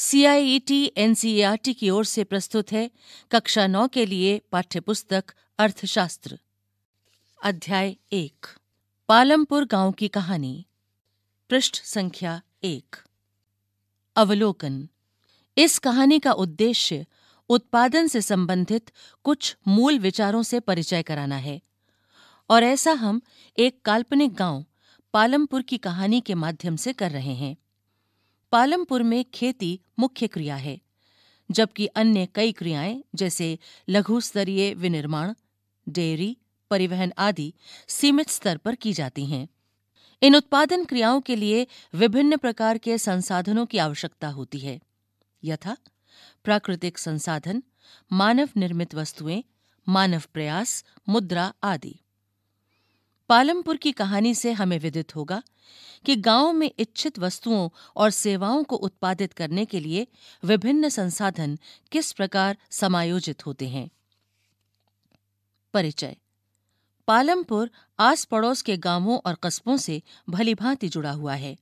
CIET NCERT e e की ओर से प्रस्तुत है कक्षा नौ के लिए पाठ्यपुस्तक अर्थशास्त्र अध्याय एक पालमपुर गांव की कहानी पृष्ठ संख्या एक अवलोकन इस कहानी का उद्देश्य उत्पादन से संबंधित कुछ मूल विचारों से परिचय कराना है और ऐसा हम एक काल्पनिक गांव पालमपुर की कहानी के माध्यम से कर रहे हैं पालमपुर में खेती मुख्य क्रिया है जबकि अन्य कई क्रियाएं जैसे लघु स्तरीय विनिर्माण डेयरी परिवहन आदि सीमित स्तर पर की जाती हैं इन उत्पादन क्रियाओं के लिए विभिन्न प्रकार के संसाधनों की आवश्यकता होती है यथा प्राकृतिक संसाधन मानव निर्मित वस्तुएं मानव प्रयास मुद्रा आदि पालमपुर की कहानी से हमें विदित होगा कि गांव में इच्छित वस्तुओं और सेवाओं को उत्पादित करने के लिए विभिन्न संसाधन किस प्रकार समायोजित होते हैं परिचय पालमपुर आस पड़ोस के गांवों और कस्बों से भलीभांति जुड़ा हुआ है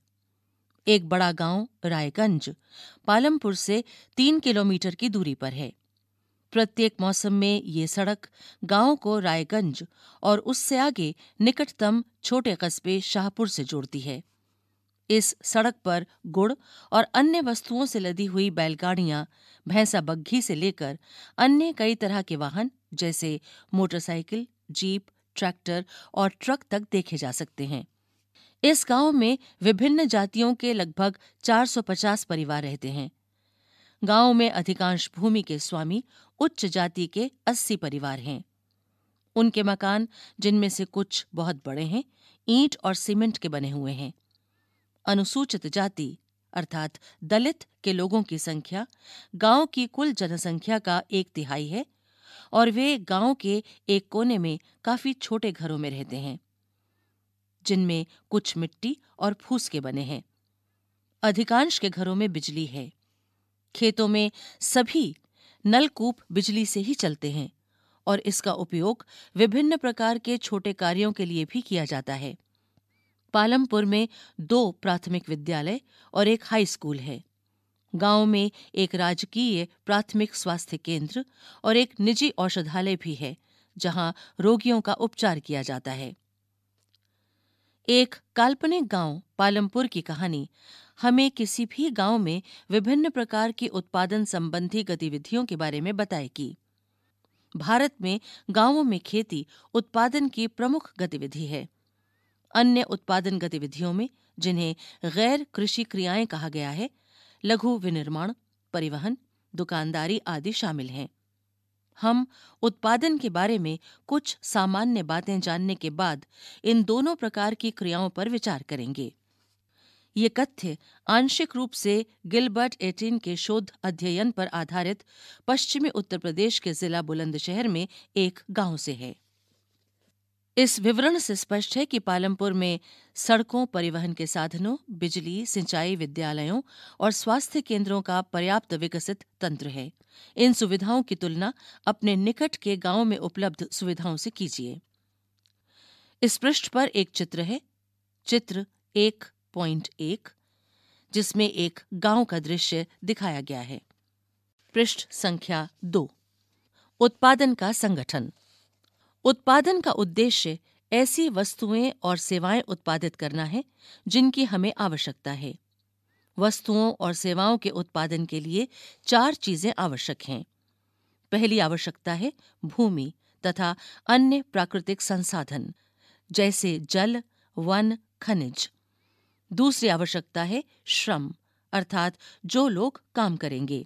एक बड़ा गांव रायगंज पालमपुर से तीन किलोमीटर की दूरी पर है प्रत्येक मौसम में ये सड़क गांव को रायगंज और उससे आगे निकटतम छोटे कस्बे शाहपुर से जोड़ती है इस सड़क पर गुड़ और अन्य वस्तुओं से लदी हुई बैलगाड़ियां भैंसा बग्घी से लेकर अन्य कई तरह के वाहन जैसे मोटरसाइकिल जीप ट्रैक्टर और ट्रक तक देखे जा सकते हैं इस गांव में विभिन्न जातियों के लगभग 450 परिवार रहते हैं गांव में अधिकांश भूमि के स्वामी उच्च जाति के अस्सी परिवार हैं उनके मकान जिनमें से कुछ बहुत बड़े हैं ईंट और सीमेंट के बने हुए हैं अनुसूचित जाति अर्थात दलित के लोगों की संख्या गांव की कुल जनसंख्या का एक तिहाई है और वे गांव के एक कोने में काफी छोटे घरों में रहते हैं जिनमें कुछ मिट्टी और फूस के बने हैं अधिकांश के घरों में बिजली है खेतों में सभी नलकूप बिजली से ही चलते हैं और इसका उपयोग विभिन्न प्रकार के छोटे कार्यों के लिए भी किया जाता है पालमपुर में दो प्राथमिक विद्यालय और एक हाई स्कूल है गांव में एक राजकीय प्राथमिक स्वास्थ्य केंद्र और एक निजी औषधालय भी है जहां रोगियों का उपचार किया जाता है एक काल्पनिक गांव पालमपुर की कहानी हमें किसी भी गांव में विभिन्न प्रकार की उत्पादन संबंधी गतिविधियों के बारे में बताएगी भारत में गांवों में खेती उत्पादन की प्रमुख गतिविधि है अन्य उत्पादन गतिविधियों में जिन्हें गैर कृषि क्रियाएं कहा गया है लघु विनिर्माण परिवहन दुकानदारी आदि शामिल हैं हम उत्पादन के बारे में कुछ सामान्य बातें जानने के बाद इन दोनों प्रकार की क्रियाओं पर विचार करेंगे ये तथ्य आंशिक रूप से गिलबर्ट एटीन के शोध अध्ययन पर आधारित पश्चिमी उत्तर प्रदेश के जिला बुलंदशहर में एक गांव से है इस विवरण से स्पष्ट है कि पालमपुर में सड़कों परिवहन के साधनों बिजली सिंचाई विद्यालयों और स्वास्थ्य केंद्रों का पर्याप्त विकसित तंत्र है इन सुविधाओं की तुलना अपने निकट के गांव में उपलब्ध सुविधाओं से कीजिए इस पृष्ठ पर एक चित्र है चित्र एक पॉइंट एक जिसमें एक गांव का दृश्य दिखाया गया है पृष्ठ संख्या दो उत्पादन का संगठन उत्पादन का उद्देश्य ऐसी वस्तुएं और सेवाएं उत्पादित करना है जिनकी हमें आवश्यकता है वस्तुओं और सेवाओं के उत्पादन के लिए चार चीजें आवश्यक हैं पहली आवश्यकता है भूमि तथा अन्य प्राकृतिक संसाधन जैसे जल वन खनिज दूसरी आवश्यकता है श्रम अर्थात जो लोग काम करेंगे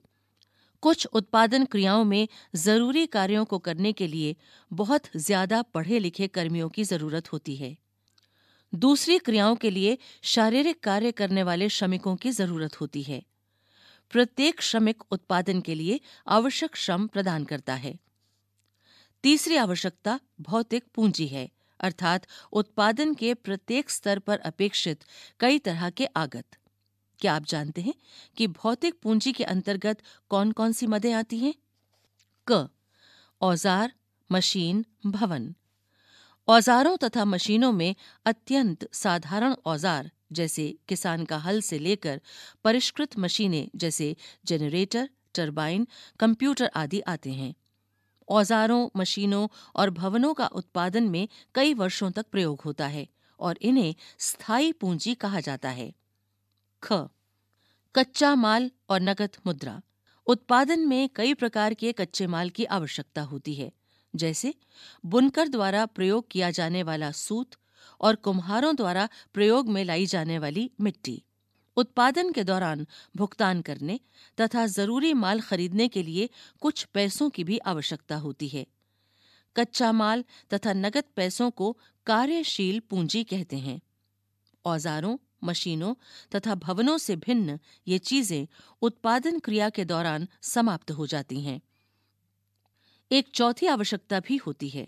कुछ उत्पादन क्रियाओं में जरूरी कार्यों को करने के लिए बहुत ज्यादा पढ़े लिखे कर्मियों की जरूरत होती है दूसरी क्रियाओं के लिए शारीरिक कार्य करने वाले श्रमिकों की जरूरत होती है प्रत्येक श्रमिक उत्पादन के लिए आवश्यक श्रम प्रदान करता है तीसरी आवश्यकता भौतिक पूंजी है अर्थात उत्पादन के प्रत्येक स्तर पर अपेक्षित कई तरह के आगत क्या आप जानते हैं कि भौतिक पूंजी के अंतर्गत कौन कौन सी मदें आती हैं क औजार मशीन भवन औजारों तथा मशीनों में अत्यंत साधारण औजार जैसे किसान का हल से लेकर परिष्कृत मशीनें जैसे जनरेटर टरबाइन कंप्यूटर आदि आते हैं औजारों मशीनों और भवनों का उत्पादन में कई वर्षों तक प्रयोग होता है और इन्हें स्थायी पूंजी कहा जाता है ख कच्चा माल और नकद मुद्रा उत्पादन में कई प्रकार के कच्चे माल की आवश्यकता होती है जैसे बुनकर द्वारा प्रयोग किया जाने वाला सूत और कुम्हारों द्वारा प्रयोग में लाई जाने वाली मिट्टी उत्पादन के दौरान भुगतान करने तथा जरूरी माल खरीदने के लिए कुछ पैसों की भी आवश्यकता होती है कच्चा माल तथा नगद पैसों को कार्यशील पूंजी कहते हैं औजारों मशीनों तथा भवनों से भिन्न ये चीजें उत्पादन क्रिया के दौरान समाप्त हो जाती हैं एक चौथी आवश्यकता भी होती है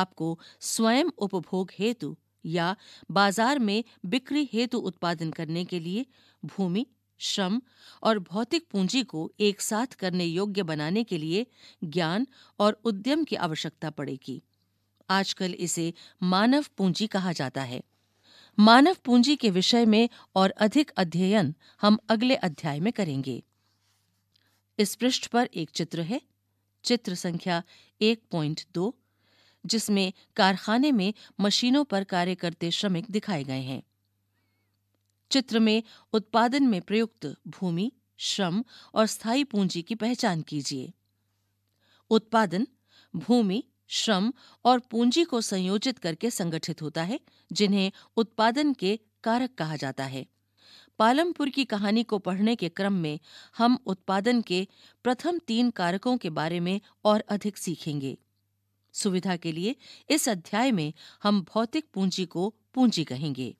आपको स्वयं उपभोग हेतु या बाजार में बिक्री हेतु उत्पादन करने के लिए भूमि श्रम और भौतिक पूंजी को एक साथ करने योग्य बनाने के लिए ज्ञान और उद्यम की आवश्यकता पड़ेगी आजकल इसे मानव पूंजी कहा जाता है मानव पूंजी के विषय में और अधिक अध्ययन हम अगले अध्याय में करेंगे इस पृष्ठ पर एक चित्र है चित्र संख्या एक पॉइंट दो जिसमें कारखाने में मशीनों पर कार्य करते श्रमिक दिखाए गए हैं चित्र में उत्पादन में प्रयुक्त भूमि श्रम और स्थायी पूंजी की पहचान कीजिए उत्पादन भूमि श्रम और पूंजी को संयोजित करके संगठित होता है जिन्हें उत्पादन के कारक कहा जाता है पालमपुर की कहानी को पढ़ने के क्रम में हम उत्पादन के प्रथम तीन कारकों के बारे में और अधिक सीखेंगे सुविधा के लिए इस अध्याय में हम भौतिक पूंजी को पूंजी कहेंगे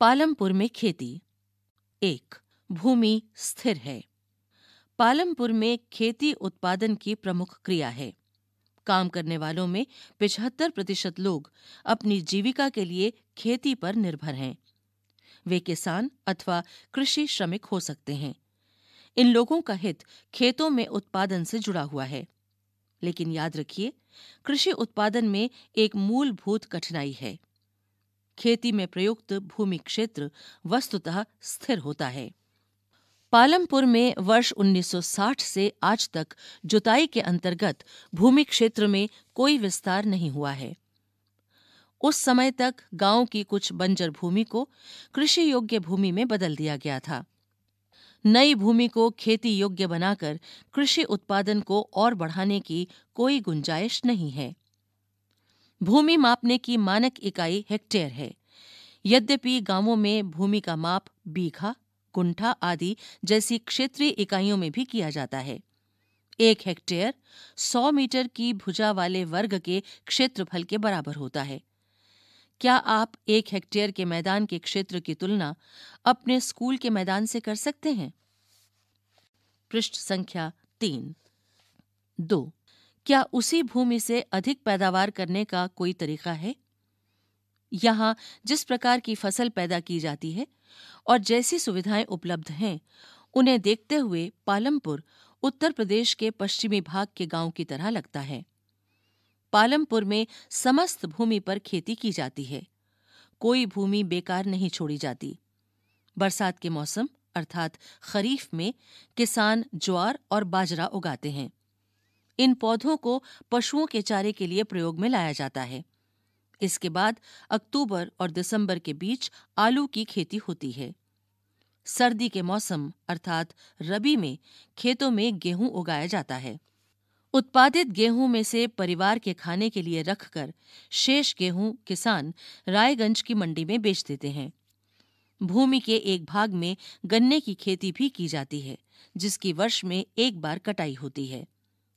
पालमपुर में खेती एक भूमि स्थिर है पालमपुर में खेती उत्पादन की प्रमुख क्रिया है काम करने वालों में पिछहत्तर प्रतिशत लोग अपनी जीविका के लिए खेती पर निर्भर हैं वे किसान अथवा कृषि श्रमिक हो सकते हैं इन लोगों का हित खेतों में उत्पादन से जुड़ा हुआ है लेकिन याद रखिए कृषि उत्पादन में एक मूलभूत कठिनाई है खेती में प्रयुक्त भूमि क्षेत्र वस्तुतः स्थिर होता है पालमपुर में वर्ष 1960 से आज तक जुताई के अंतर्गत भूमि क्षेत्र में कोई विस्तार नहीं हुआ है उस समय तक गांव की कुछ बंजर भूमि को कृषि योग्य भूमि में बदल दिया गया था नई भूमि को खेती योग्य बनाकर कृषि उत्पादन को और बढ़ाने की कोई गुंजाइश नहीं है भूमि मापने की मानक इकाई हेक्टेयर है यद्यपि गांवों में भूमि का माप बीघा कुंठा आदि जैसी क्षेत्रीय इकाइयों में भी किया जाता है एक हेक्टेयर 100 मीटर की भुजा वाले वर्ग के क्षेत्रफल के बराबर होता है क्या आप एक हेक्टेयर के मैदान के क्षेत्र की तुलना अपने स्कूल के मैदान से कर सकते हैं पृष्ठ संख्या तीन दो क्या उसी भूमि से अधिक पैदावार करने का कोई तरीका है यहाँ जिस प्रकार की फसल पैदा की जाती है और जैसी सुविधाएं उपलब्ध हैं उन्हें देखते हुए पालमपुर उत्तर प्रदेश के पश्चिमी भाग के गांव की तरह लगता है पालमपुर में समस्त भूमि पर खेती की जाती है कोई भूमि बेकार नहीं छोड़ी जाती बरसात के मौसम अर्थात खरीफ में किसान ज्वार और बाजरा उगाते हैं इन पौधों को पशुओं के चारे के लिए प्रयोग में लाया जाता है इसके बाद अक्टूबर और दिसंबर के बीच आलू की खेती होती है सर्दी के मौसम अर्थात रबी में खेतों में गेहूं उगाया जाता है उत्पादित गेहूं में से परिवार के खाने के लिए रखकर शेष गेहूं किसान रायगंज की मंडी में बेच देते हैं भूमि के एक भाग में गन्ने की खेती भी की जाती है जिसकी वर्ष में एक बार कटाई होती है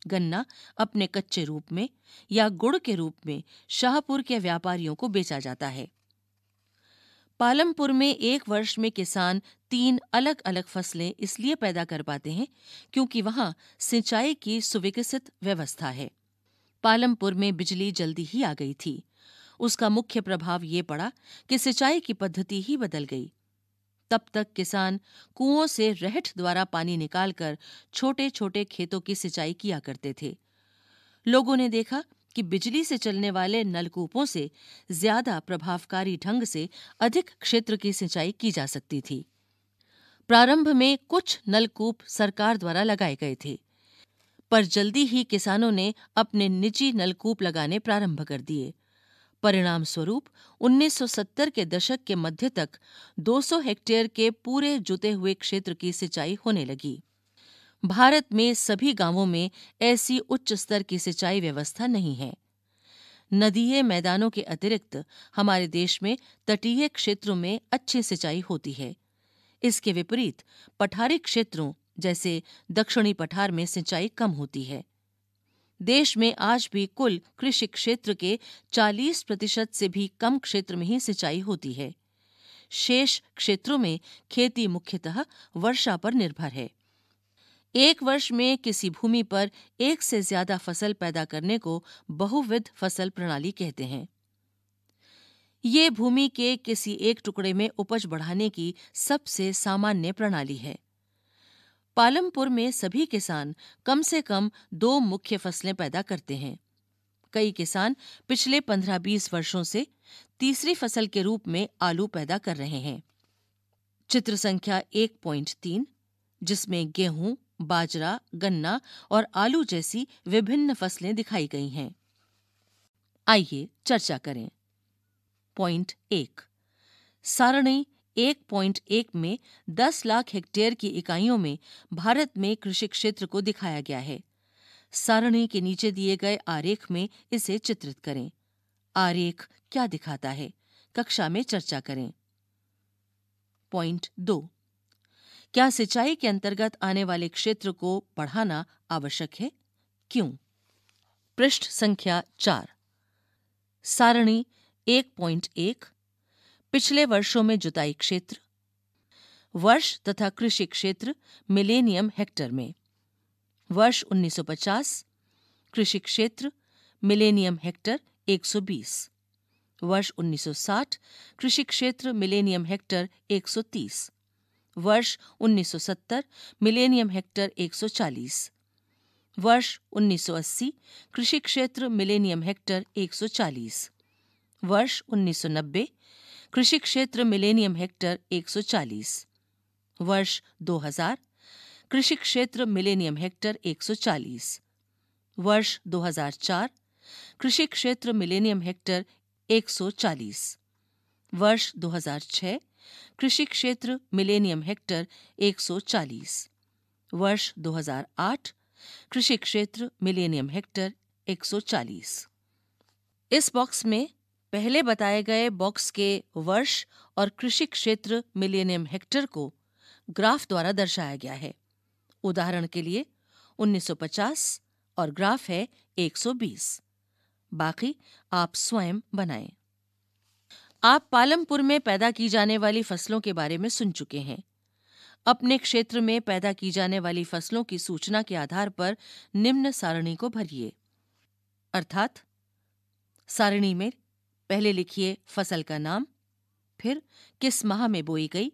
गन्ना अपने कच्चे रूप में या गुड़ के रूप में शाहपुर के व्यापारियों को बेचा जाता है पालमपुर में एक वर्ष में किसान तीन अलग अलग फसलें इसलिए पैदा कर पाते हैं क्योंकि वहां सिंचाई की सुविकसित व्यवस्था है पालमपुर में बिजली जल्दी ही आ गई थी उसका मुख्य प्रभाव ये पड़ा कि सिंचाई की पद्धति ही बदल गई तब तक किसान कुओं से रहठ द्वारा पानी निकालकर छोटे छोटे खेतों की सिंचाई किया करते थे लोगों ने देखा कि बिजली से चलने वाले नलकूपों से ज्यादा प्रभावकारी ढंग से अधिक क्षेत्र की सिंचाई की जा सकती थी प्रारंभ में कुछ नलकूप सरकार द्वारा लगाए गए थे पर जल्दी ही किसानों ने अपने निजी नलकूप लगाने प्रारंभ कर दिए परिणाम स्वरूप 1970 के दशक के मध्य तक 200 हेक्टेयर के पूरे जुते हुए क्षेत्र की सिंचाई होने लगी भारत में सभी गांवों में ऐसी उच्च स्तर की सिंचाई व्यवस्था नहीं है नदीय मैदानों के अतिरिक्त हमारे देश में तटीय क्षेत्रों में अच्छी सिंचाई होती है इसके विपरीत पठारी क्षेत्रों जैसे दक्षिणी पठार में सिंचाई कम होती है देश में आज भी कुल कृषि क्षेत्र के 40 प्रतिशत से भी कम क्षेत्र में ही सिंचाई होती है शेष क्षेत्रों में खेती मुख्यतः वर्षा पर निर्भर है एक वर्ष में किसी भूमि पर एक से ज्यादा फसल पैदा करने को बहुविध फसल प्रणाली कहते हैं ये भूमि के किसी एक टुकड़े में उपज बढ़ाने की सबसे सामान्य प्रणाली है पालमपुर में सभी किसान कम से कम दो मुख्य फसलें पैदा करते हैं कई किसान पिछले पंद्रह बीस वर्षों से तीसरी फसल के रूप में आलू पैदा कर रहे हैं चित्र संख्या एक तीन जिसमें गेहूं बाजरा गन्ना और आलू जैसी विभिन्न फसलें दिखाई गई हैं आइए चर्चा करें पॉइंट एक सारणी एक पॉइंट एक में दस लाख हेक्टेयर की इकाइयों में भारत में कृषि क्षेत्र को दिखाया गया है सारणी के नीचे दिए गए आरेख में इसे चित्रित करें आरेख क्या दिखाता है कक्षा में चर्चा करें पॉइंट दो क्या सिंचाई के अंतर्गत आने वाले क्षेत्र को बढ़ाना आवश्यक है क्यों पृष्ठ संख्या चार सारणी एक पॉइंट एक पिछले वर्षों में जुताई क्षेत्र वर्ष तथा कृषि क्षेत्र मिलेनियम हेक्टर में वर्ष 1950 कृषि क्षेत्र मिलेनियम हेक्टर 120 वर्ष 1960 कृषि क्षेत्र मिलेनियम हेक्टर 130 वर्ष 1970 मिलेनियम हेक्टर 140 वर्ष 1980 कृषि क्षेत्र मिलेनियम हेक्टर 140 वर्ष 1990 कृषि क्षेत्र मिलेनियम हेक्टर 140 वर्ष 2000 कृषि क्षेत्र मिलेनियम हेक्टर 140 वर्ष 2004 कृषि क्षेत्र मिलेनियम हेक्टर 140 वर्ष 2006 कृषि क्षेत्र मिलेनियम हेक्टर 140 वर्ष 2008 कृषि क्षेत्र मिलेनियम हेक्टर 140 इस बॉक्स में पहले बताए गए बॉक्स के वर्ष और कृषि क्षेत्र मिलेनियम हेक्टर को ग्राफ द्वारा दर्शाया गया है उदाहरण के लिए 1950 और ग्राफ है 120 बाकी आप स्वयं बनाएं आप पालमपुर में पैदा की जाने वाली फसलों के बारे में सुन चुके हैं अपने क्षेत्र में पैदा की जाने वाली फसलों की सूचना के आधार पर निम्न सारणी को भरिए अर्थात सारणी में पहले लिखिए फसल का नाम फिर किस माह में बोई गई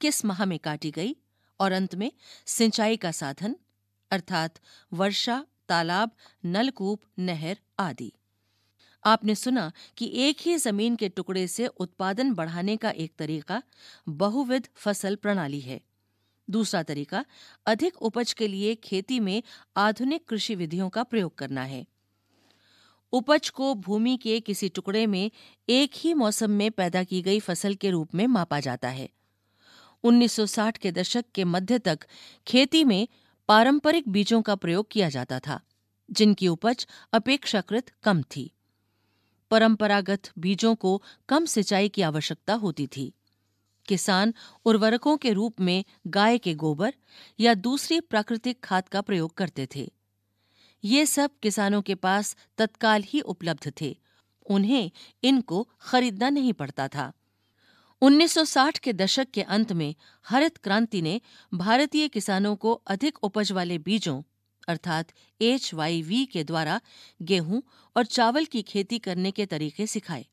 किस माह में काटी गई और अंत में सिंचाई का साधन अर्थात वर्षा तालाब नलकूप नहर आदि आपने सुना कि एक ही जमीन के टुकड़े से उत्पादन बढ़ाने का एक तरीका बहुविध फसल प्रणाली है दूसरा तरीका अधिक उपज के लिए खेती में आधुनिक कृषि विधियों का प्रयोग करना है उपज को भूमि के किसी टुकड़े में एक ही मौसम में पैदा की गई फसल के रूप में मापा जाता है 1960 के दशक के मध्य तक खेती में पारंपरिक बीजों का प्रयोग किया जाता था जिनकी उपज अपेक्षाकृत कम थी परंपरागत बीजों को कम सिंचाई की आवश्यकता होती थी किसान उर्वरकों के रूप में गाय के गोबर या दूसरी प्राकृतिक खाद का प्रयोग करते थे ये सब किसानों के पास तत्काल ही उपलब्ध थे उन्हें इनको खरीदना नहीं पड़ता था 1960 के दशक के अंत में हरित क्रांति ने भारतीय किसानों को अधिक उपज वाले बीजों अर्थात एच वाई वी के द्वारा गेहूं और चावल की खेती करने के तरीके सिखाए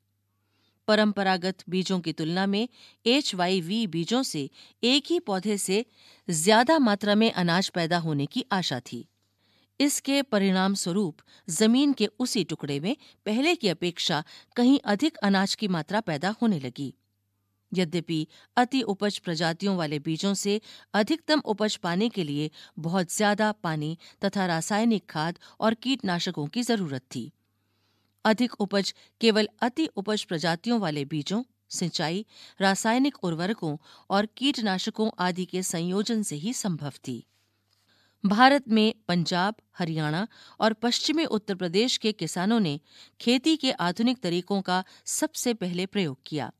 परंपरागत बीजों की तुलना में एच वाई वी बीजों से एक ही पौधे से ज्यादा मात्रा में अनाज पैदा होने की आशा थी इसके परिणाम स्वरूप जमीन के उसी टुकड़े में पहले की अपेक्षा कहीं अधिक अनाज की मात्रा पैदा होने लगी यद्यपि अति उपज प्रजातियों वाले बीजों से अधिकतम उपज पाने के लिए बहुत ज्यादा पानी तथा रासायनिक खाद और कीटनाशकों की जरूरत थी अधिक उपज केवल अति उपज प्रजातियों वाले बीजों सिंचाई रासायनिक उर्वरकों और कीटनाशकों आदि के संयोजन से ही संभव थी भारत में पंजाब हरियाणा और पश्चिमी उत्तर प्रदेश के किसानों ने खेती के आधुनिक तरीकों का सबसे पहले प्रयोग किया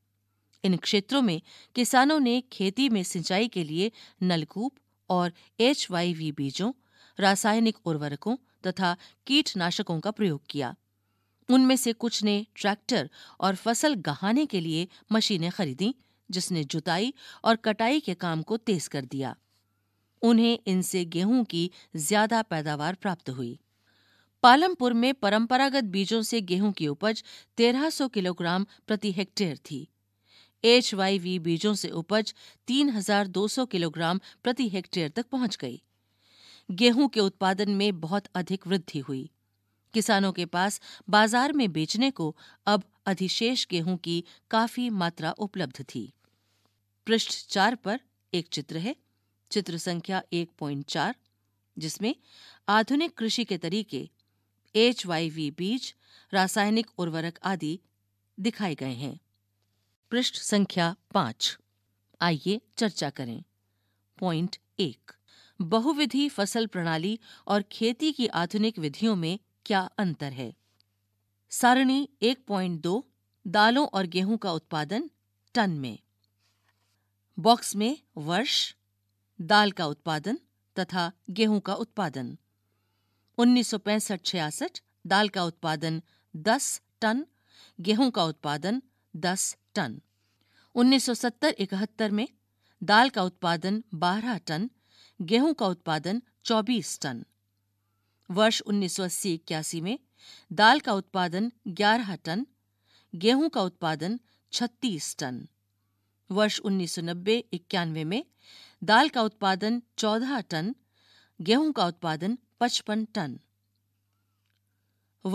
इन क्षेत्रों में किसानों ने खेती में सिंचाई के लिए नलकूप और एच बीजों रासायनिक उर्वरकों तथा कीटनाशकों का प्रयोग किया उनमें से कुछ ने ट्रैक्टर और फसल गहाने के लिए मशीनें खरीदी जिसने जुताई और कटाई के काम को तेज कर दिया उन्हें इनसे गेहूं की ज्यादा पैदावार प्राप्त हुई पालमपुर में परंपरागत बीजों से गेहूं की उपज 1300 किलोग्राम प्रति हेक्टेयर थी एच बीजों से उपज 3,200 किलोग्राम प्रति हेक्टेयर तक पहुंच गई गेहूं के उत्पादन में बहुत अधिक वृद्धि हुई किसानों के पास बाजार में बेचने को अब अधिशेष गेहूं की काफी मात्रा उपलब्ध थी पृष्ठ चार पर एक चित्र है चित्र संख्या एक चार जिसमें आधुनिक कृषि के तरीके एच बीज रासायनिक उर्वरक आदि दिखाए गए हैं पृष्ठ संख्या पांच आइए चर्चा करें पॉइंट एक बहुविधि फसल प्रणाली और खेती की आधुनिक विधियों में क्या अंतर है सारणी एक पॉइंट दो दालों और गेहूं का उत्पादन टन में बॉक्स में वर्ष दाल का उत्पादन तथा गेहूं का उत्पादन उन्नीस सौ पैंसठ छियासठ दाल का उत्पादन दस टन गेहूं का उत्पादन दस टन 1970-71 में दाल का उत्पादन 12 टन गेहूं का उत्पादन 24 टन वर्ष 1980 में दाल का उत्पादन 11 टन गेहूं का उत्पादन 36 टन वर्ष 1990-91 में दाल का उत्पादन 14 टन गेहूं का उत्पादन 55 टन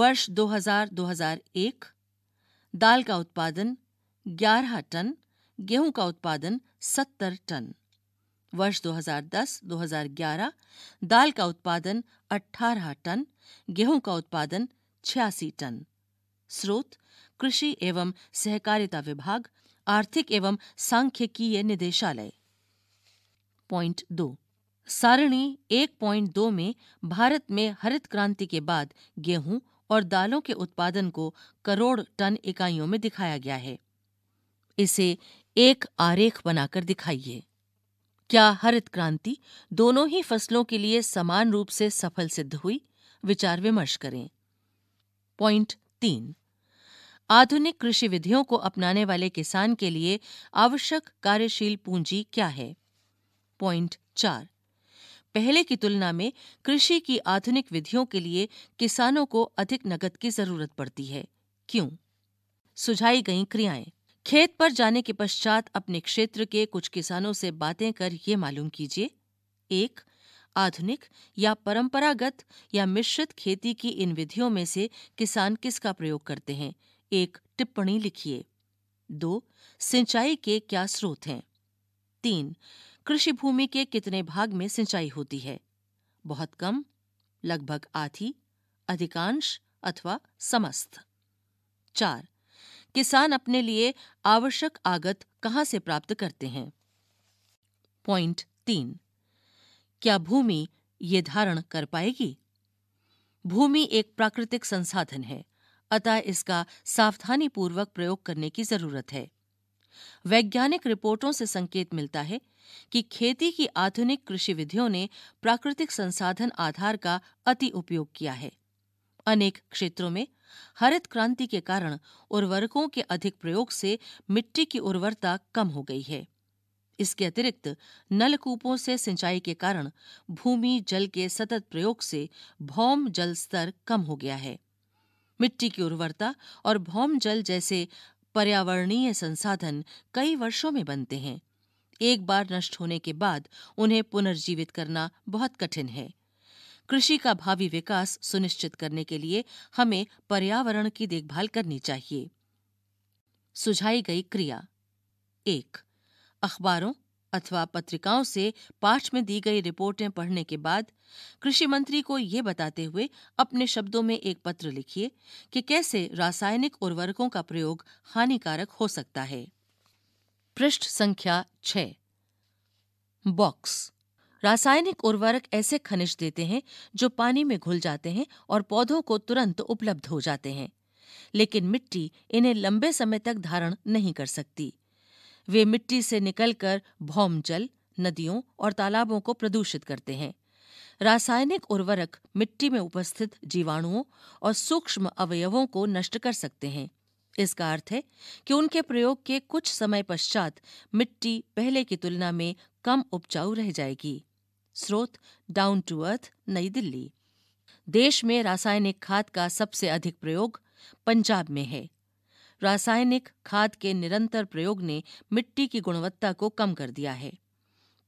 वर्ष 2000-2001 दाल का उत्पादन 11 टन गेहूं का उत्पादन 70 टन वर्ष 2010-2011 दाल का उत्पादन 18 टन गेहूं का उत्पादन छियासी टन स्रोत कृषि एवं सहकारिता विभाग आर्थिक एवं सांख्यिकीय निदेशालय पॉइंट दो सारणी एक पॉइंट दो में भारत में हरित क्रांति के बाद गेहूं और दालों के उत्पादन को करोड़ टन इकाइयों में दिखाया गया है इसे एक आरेख बनाकर दिखाइए क्या हरित क्रांति दोनों ही फसलों के लिए समान रूप से सफल सिद्ध हुई विचार विमर्श करें पॉइंट तीन आधुनिक कृषि विधियों को अपनाने वाले किसान के लिए आवश्यक कार्यशील पूंजी क्या है पॉइंट चार पहले की तुलना में कृषि की आधुनिक विधियों के लिए किसानों को अधिक नकद की जरूरत पड़ती है क्यों सुझाई गई क्रियाएं खेत पर जाने के पश्चात अपने क्षेत्र के कुछ किसानों से बातें कर ये मालूम कीजिए एक आधुनिक या परंपरागत या मिश्रित खेती की इन विधियों में से किसान किसका प्रयोग करते हैं एक टिप्पणी लिखिए दो सिंचाई के क्या स्रोत हैं तीन कृषि भूमि के कितने भाग में सिंचाई होती है बहुत कम लगभग आधी अधिकांश अथवा समस्त चार किसान अपने लिए आवश्यक आगत कहां से प्राप्त करते हैं पॉइंट तीन क्या भूमि ये धारण कर पाएगी भूमि एक प्राकृतिक संसाधन है अतः इसका सावधानी पूर्वक प्रयोग करने की जरूरत है वैज्ञानिक रिपोर्टों से संकेत मिलता है कि खेती की आधुनिक कृषि विधियों ने प्राकृतिक संसाधन आधार का अति उपयोग किया है अनेक क्षेत्रों में हरित क्रांति के कारण उर्वरकों के अधिक प्रयोग से मिट्टी की उर्वरता कम हो गई है इसके अतिरिक्त नलकूपों से सिंचाई के कारण भूमि जल के सतत प्रयोग से भौम जल स्तर कम हो गया है मिट्टी की उर्वरता और भौम जल जैसे पर्यावरणीय संसाधन कई वर्षों में बनते हैं एक बार नष्ट होने के बाद उन्हें पुनर्जीवित करना बहुत कठिन है कृषि का भावी विकास सुनिश्चित करने के लिए हमें पर्यावरण की देखभाल करनी चाहिए सुझाई गई क्रिया एक अखबारों अथवा पत्रिकाओं से पाठ में दी गई रिपोर्टें पढ़ने के बाद कृषि मंत्री को ये बताते हुए अपने शब्दों में एक पत्र लिखिए कि कैसे रासायनिक उर्वरकों का प्रयोग हानिकारक हो सकता है पृष्ठ संख्या छ बॉक्स रासायनिक उर्वरक ऐसे खनिज देते हैं जो पानी में घुल जाते हैं और पौधों को तुरंत उपलब्ध हो जाते हैं लेकिन मिट्टी इन्हें लंबे समय तक धारण नहीं कर सकती वे मिट्टी से निकलकर भौम जल नदियों और तालाबों को प्रदूषित करते हैं रासायनिक उर्वरक मिट्टी में उपस्थित जीवाणुओं और सूक्ष्म अवयवों को नष्ट कर सकते हैं इसका अर्थ है कि उनके प्रयोग के कुछ समय पश्चात मिट्टी पहले की तुलना में कम उपजाऊ रह जाएगी स्रोत डाउन टू अर्थ नई दिल्ली देश में रासायनिक खाद का सबसे अधिक प्रयोग पंजाब में है रासायनिक खाद के निरंतर प्रयोग ने मिट्टी की गुणवत्ता को कम कर दिया है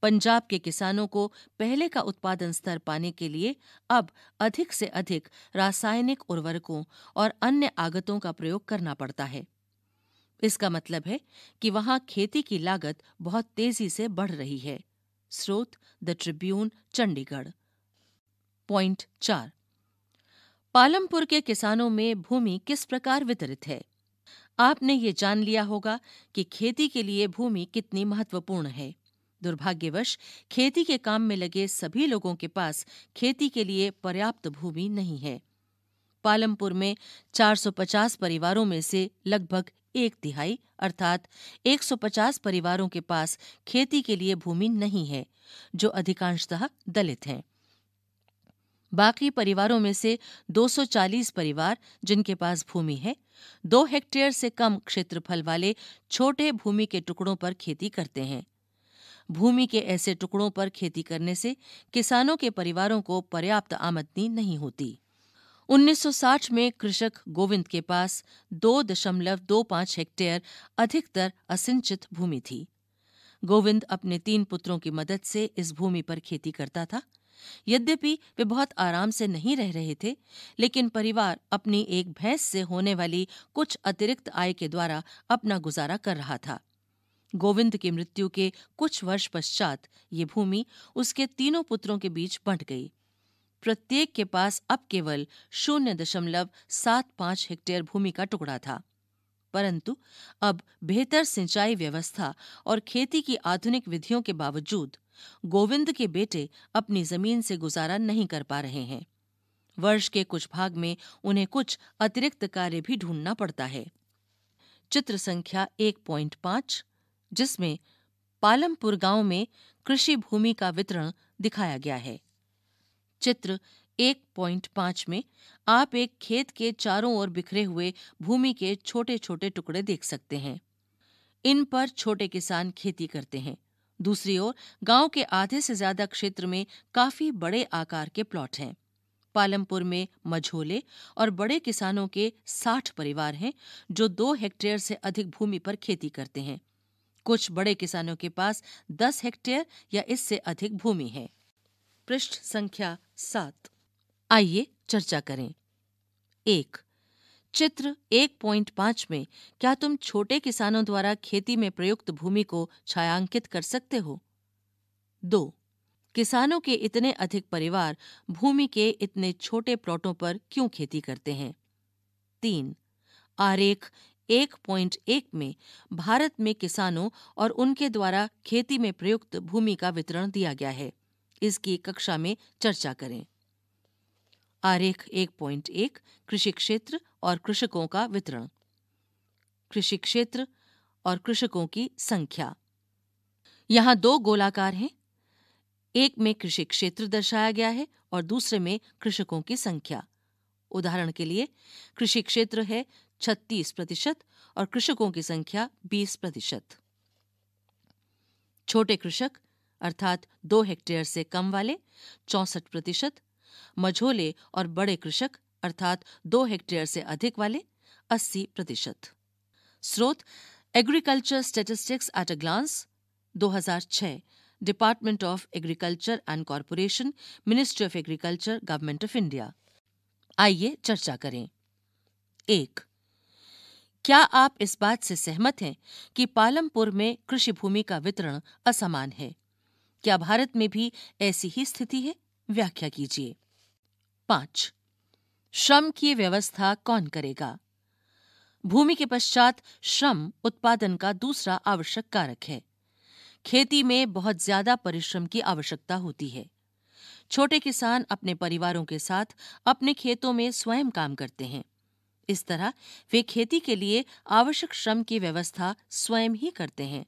पंजाब के किसानों को पहले का उत्पादन स्तर पाने के लिए अब अधिक से अधिक रासायनिक उर्वरकों और अन्य आगतों का प्रयोग करना पड़ता है इसका मतलब है कि वहां खेती की लागत बहुत तेजी से बढ़ रही है स्रोत द ट्रिब्यून चंडीगढ़ पॉइंट चार पालमपुर के किसानों में भूमि किस प्रकार वितरित है आपने ये जान लिया होगा कि खेती के लिए भूमि कितनी महत्वपूर्ण है दुर्भाग्यवश खेती के काम में लगे सभी लोगों के पास खेती के लिए पर्याप्त भूमि नहीं है पालमपुर में 450 परिवारों में से लगभग एक तिहाई अर्थात 150 परिवारों के पास खेती के लिए भूमि नहीं है जो अधिकांशतः दलित हैं बाकी परिवारों में से 240 परिवार जिनके पास भूमि है दो हेक्टेयर से कम क्षेत्रफल वाले छोटे भूमि के टुकड़ों पर खेती करते हैं भूमि के ऐसे टुकड़ों पर खेती करने से किसानों के परिवारों को पर्याप्त आमदनी नहीं होती 1960 में कृषक गोविंद के पास दो दशमलव दो पांच हेक्टेयर अधिकतर असिंचित भूमि थी गोविंद अपने तीन पुत्रों की मदद से इस भूमि पर खेती करता था यद्यपि वे बहुत आराम से नहीं रह रहे थे लेकिन परिवार अपनी एक भैंस से होने वाली कुछ अतिरिक्त आय के द्वारा अपना गुजारा कर रहा था गोविंद की मृत्यु के कुछ वर्ष पश्चात ये भूमि उसके तीनों पुत्रों के बीच बंट गई प्रत्येक के पास अब केवल शून्य दशमलव सात पांच हेक्टेयर भूमि का टुकड़ा था परंतु अब बेहतर सिंचाई व्यवस्था और खेती की आधुनिक विधियों के बावजूद गोविंद के बेटे अपनी जमीन से गुजारा नहीं कर पा रहे हैं वर्ष के कुछ भाग में उन्हें कुछ अतिरिक्त कार्य भी ढूंढना पड़ता है चित्र संख्या 1.5 जिसमें पालमपुर गांव में कृषि भूमि का वितरण दिखाया गया है चित्र एक पॉइंट पांच में आप एक खेत के चारों ओर बिखरे हुए भूमि के छोटे छोटे टुकड़े देख सकते हैं इन पर छोटे किसान खेती करते हैं दूसरी ओर गांव के आधे से ज्यादा क्षेत्र में काफी बड़े आकार के प्लॉट हैं पालमपुर में मझोले और बड़े किसानों के साठ परिवार हैं जो दो हेक्टेयर से अधिक भूमि पर खेती करते हैं कुछ बड़े किसानों के पास दस हेक्टेयर या इससे अधिक भूमि है पृष्ठ संख्या सात आइए चर्चा करें एक चित्र एक पॉइंट पांच में क्या तुम छोटे किसानों द्वारा खेती में प्रयुक्त भूमि को छायांकित कर सकते हो दो किसानों के इतने अधिक परिवार भूमि के इतने छोटे प्लॉटों पर क्यों खेती करते हैं तीन आरेख एक पॉइंट एक में भारत में किसानों और उनके द्वारा खेती में प्रयुक्त भूमि का वितरण दिया गया है इसकी कक्षा में चर्चा करें आरेख 1.1 कृषि क्षेत्र और कृषकों का वितरण कृषि क्षेत्र और कृषकों की संख्या यहां दो गोलाकार हैं एक में कृषि क्षेत्र दर्शाया गया है और दूसरे में कृषकों की संख्या उदाहरण के लिए कृषि क्षेत्र है 36 प्रतिशत और कृषकों की संख्या 20 प्रतिशत छोटे कृषक अर्थात दो हेक्टेयर से कम वाले चौसठ प्रतिशत मझोले और बड़े कृषक अर्थात दो हेक्टेयर से अधिक वाले अस्सी प्रतिशत स्रोत agriculture statistics at a glance 2006 department of agriculture and corporation ministry of agriculture government of India आइए चर्चा करें एक क्या आप इस बात से सहमत हैं कि पालमपुर में कृषि भूमि का वितरण असमान है क्या भारत में भी ऐसी ही स्थिति है व्याख्या कीजिए पांच श्रम की व्यवस्था कौन करेगा भूमि के पश्चात श्रम उत्पादन का दूसरा आवश्यक कारक है खेती में बहुत ज्यादा परिश्रम की आवश्यकता होती है छोटे किसान अपने परिवारों के साथ अपने खेतों में स्वयं काम करते हैं इस तरह वे खेती के लिए आवश्यक श्रम की व्यवस्था स्वयं ही करते हैं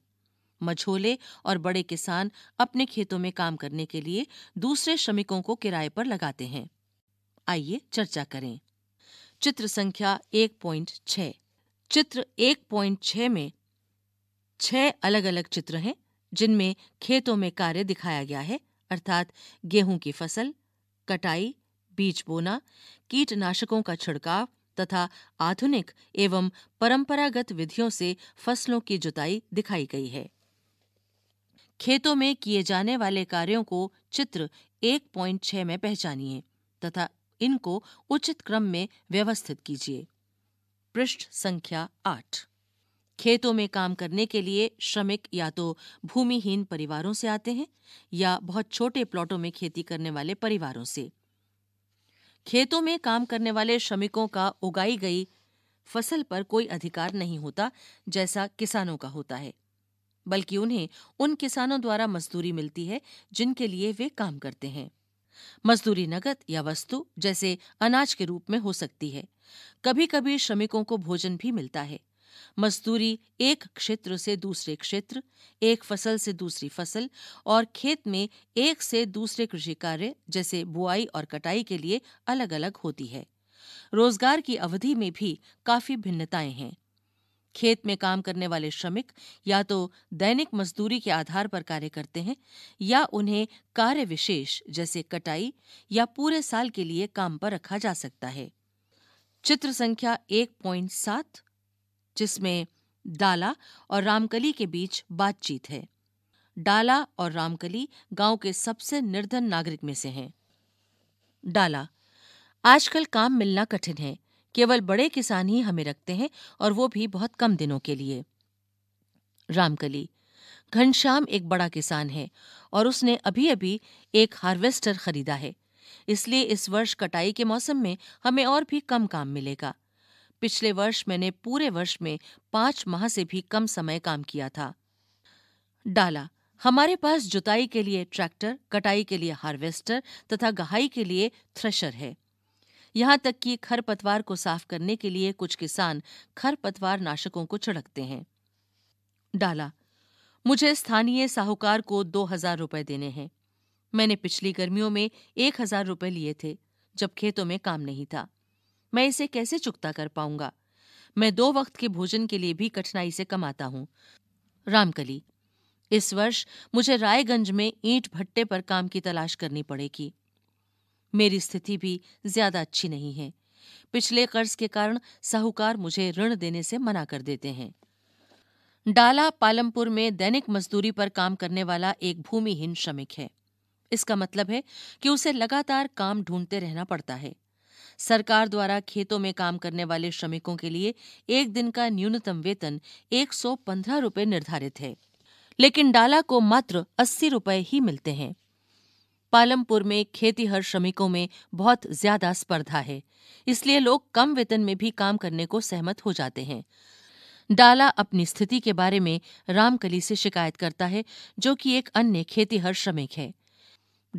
मझोले और बड़े किसान अपने खेतों में काम करने के लिए दूसरे श्रमिकों को किराए पर लगाते हैं आइए चर्चा करें चित्र संख्या छ चित्र छ में छह अलग अलग चित्र हैं जिनमें खेतों में कार्य दिखाया गया है अर्थात गेहूं की फसल कटाई बीज बोना कीटनाशकों का छिड़काव तथा आधुनिक एवं परंपरागत विधियों से फसलों की जुताई दिखाई गई है खेतों में किए जाने वाले कार्यों को चित्र 1.6 में पहचानिए तथा इनको उचित क्रम में व्यवस्थित कीजिए पृष्ठ संख्या आठ खेतों में काम करने के लिए श्रमिक या तो भूमिहीन परिवारों से आते हैं या बहुत छोटे प्लॉटों में खेती करने वाले परिवारों से खेतों में काम करने वाले श्रमिकों का उगाई गई फसल पर कोई अधिकार नहीं होता जैसा किसानों का होता है बल्कि उन्हें उन किसानों द्वारा मजदूरी मिलती है जिनके लिए वे काम करते हैं मजदूरी नगद या वस्तु जैसे अनाज के रूप में हो सकती है कभी कभी श्रमिकों को भोजन भी मिलता है मजदूरी एक क्षेत्र से दूसरे क्षेत्र एक फसल से दूसरी फसल और खेत में एक से दूसरे कृषि कार्य जैसे बुआई और कटाई के लिए अलग अलग होती है रोजगार की अवधि में भी काफी भिन्नताएं हैं खेत में काम करने वाले श्रमिक या तो दैनिक मजदूरी के आधार पर कार्य करते हैं या उन्हें कार्य विशेष जैसे कटाई या पूरे साल के लिए काम पर रखा जा सकता है चित्र संख्या 1.7 जिसमें डाला और रामकली के बीच बातचीत है डाला और रामकली गांव के सबसे निर्धन नागरिक में से हैं डाला आजकल काम मिलना कठिन है केवल बड़े किसान ही हमें रखते हैं और वो भी बहुत कम दिनों के लिए रामकली घनश्याम एक बड़ा किसान है और उसने अभी अभी एक हार्वेस्टर खरीदा है इसलिए इस वर्ष कटाई के मौसम में हमें और भी कम काम मिलेगा पिछले वर्ष मैंने पूरे वर्ष में पांच माह से भी कम समय काम किया था डाला हमारे पास जुताई के लिए ट्रैक्टर कटाई के लिए हार्वेस्टर तथा गहाई के लिए थ्रेशर है यहाँ तक कि खरपतवार को साफ करने के लिए कुछ किसान खरपतवार नाशकों को छिड़कते हैं डाला मुझे स्थानीय साहूकार को दो हजार रुपए देने हैं मैंने पिछली गर्मियों में एक हजार रुपए लिए थे जब खेतों में काम नहीं था मैं इसे कैसे चुकता कर पाऊंगा मैं दो वक्त के भोजन के लिए भी कठिनाई से कमाता हूँ रामकली इस वर्ष मुझे रायगंज में ईंट भट्टे पर काम की तलाश करनी पड़ेगी मेरी स्थिति भी ज्यादा अच्छी नहीं है पिछले कर्ज के कारण साहूकार मुझे ऋण देने से मना कर देते हैं डाला पालमपुर में दैनिक मजदूरी पर काम करने वाला एक भूमिहीन श्रमिक है इसका मतलब है कि उसे लगातार काम ढूंढते रहना पड़ता है सरकार द्वारा खेतों में काम करने वाले श्रमिकों के लिए एक दिन का न्यूनतम वेतन एक सौ निर्धारित है लेकिन डाला को मात्र अस्सी रुपए ही मिलते हैं पालमपुर में खेतीहर श्रमिकों में बहुत ज्यादा स्पर्धा है इसलिए लोग कम वेतन में भी काम करने को सहमत हो जाते हैं डाला अपनी स्थिति के बारे में रामकली से शिकायत करता है जो कि एक अन्य खेतीहर श्रमिक है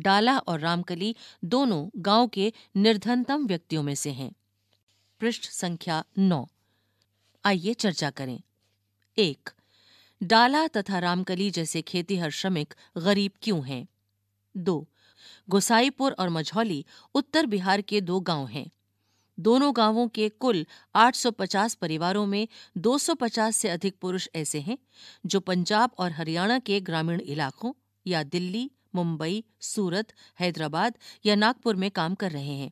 डाला और रामकली दोनों गांव के निर्धनतम व्यक्तियों में से हैं पृष्ठ संख्या नौ आइए चर्चा करें एक डाला तथा रामकली जैसे खेतीहर श्रमिक गरीब क्यों हैं दो गोसाईपुर और मझौली उत्तर बिहार के दो गांव हैं दोनों गांवों के कुल 850 परिवारों में 250 से अधिक पुरुष ऐसे हैं जो पंजाब और हरियाणा के ग्रामीण इलाकों या दिल्ली मुंबई सूरत हैदराबाद या नागपुर में काम कर रहे हैं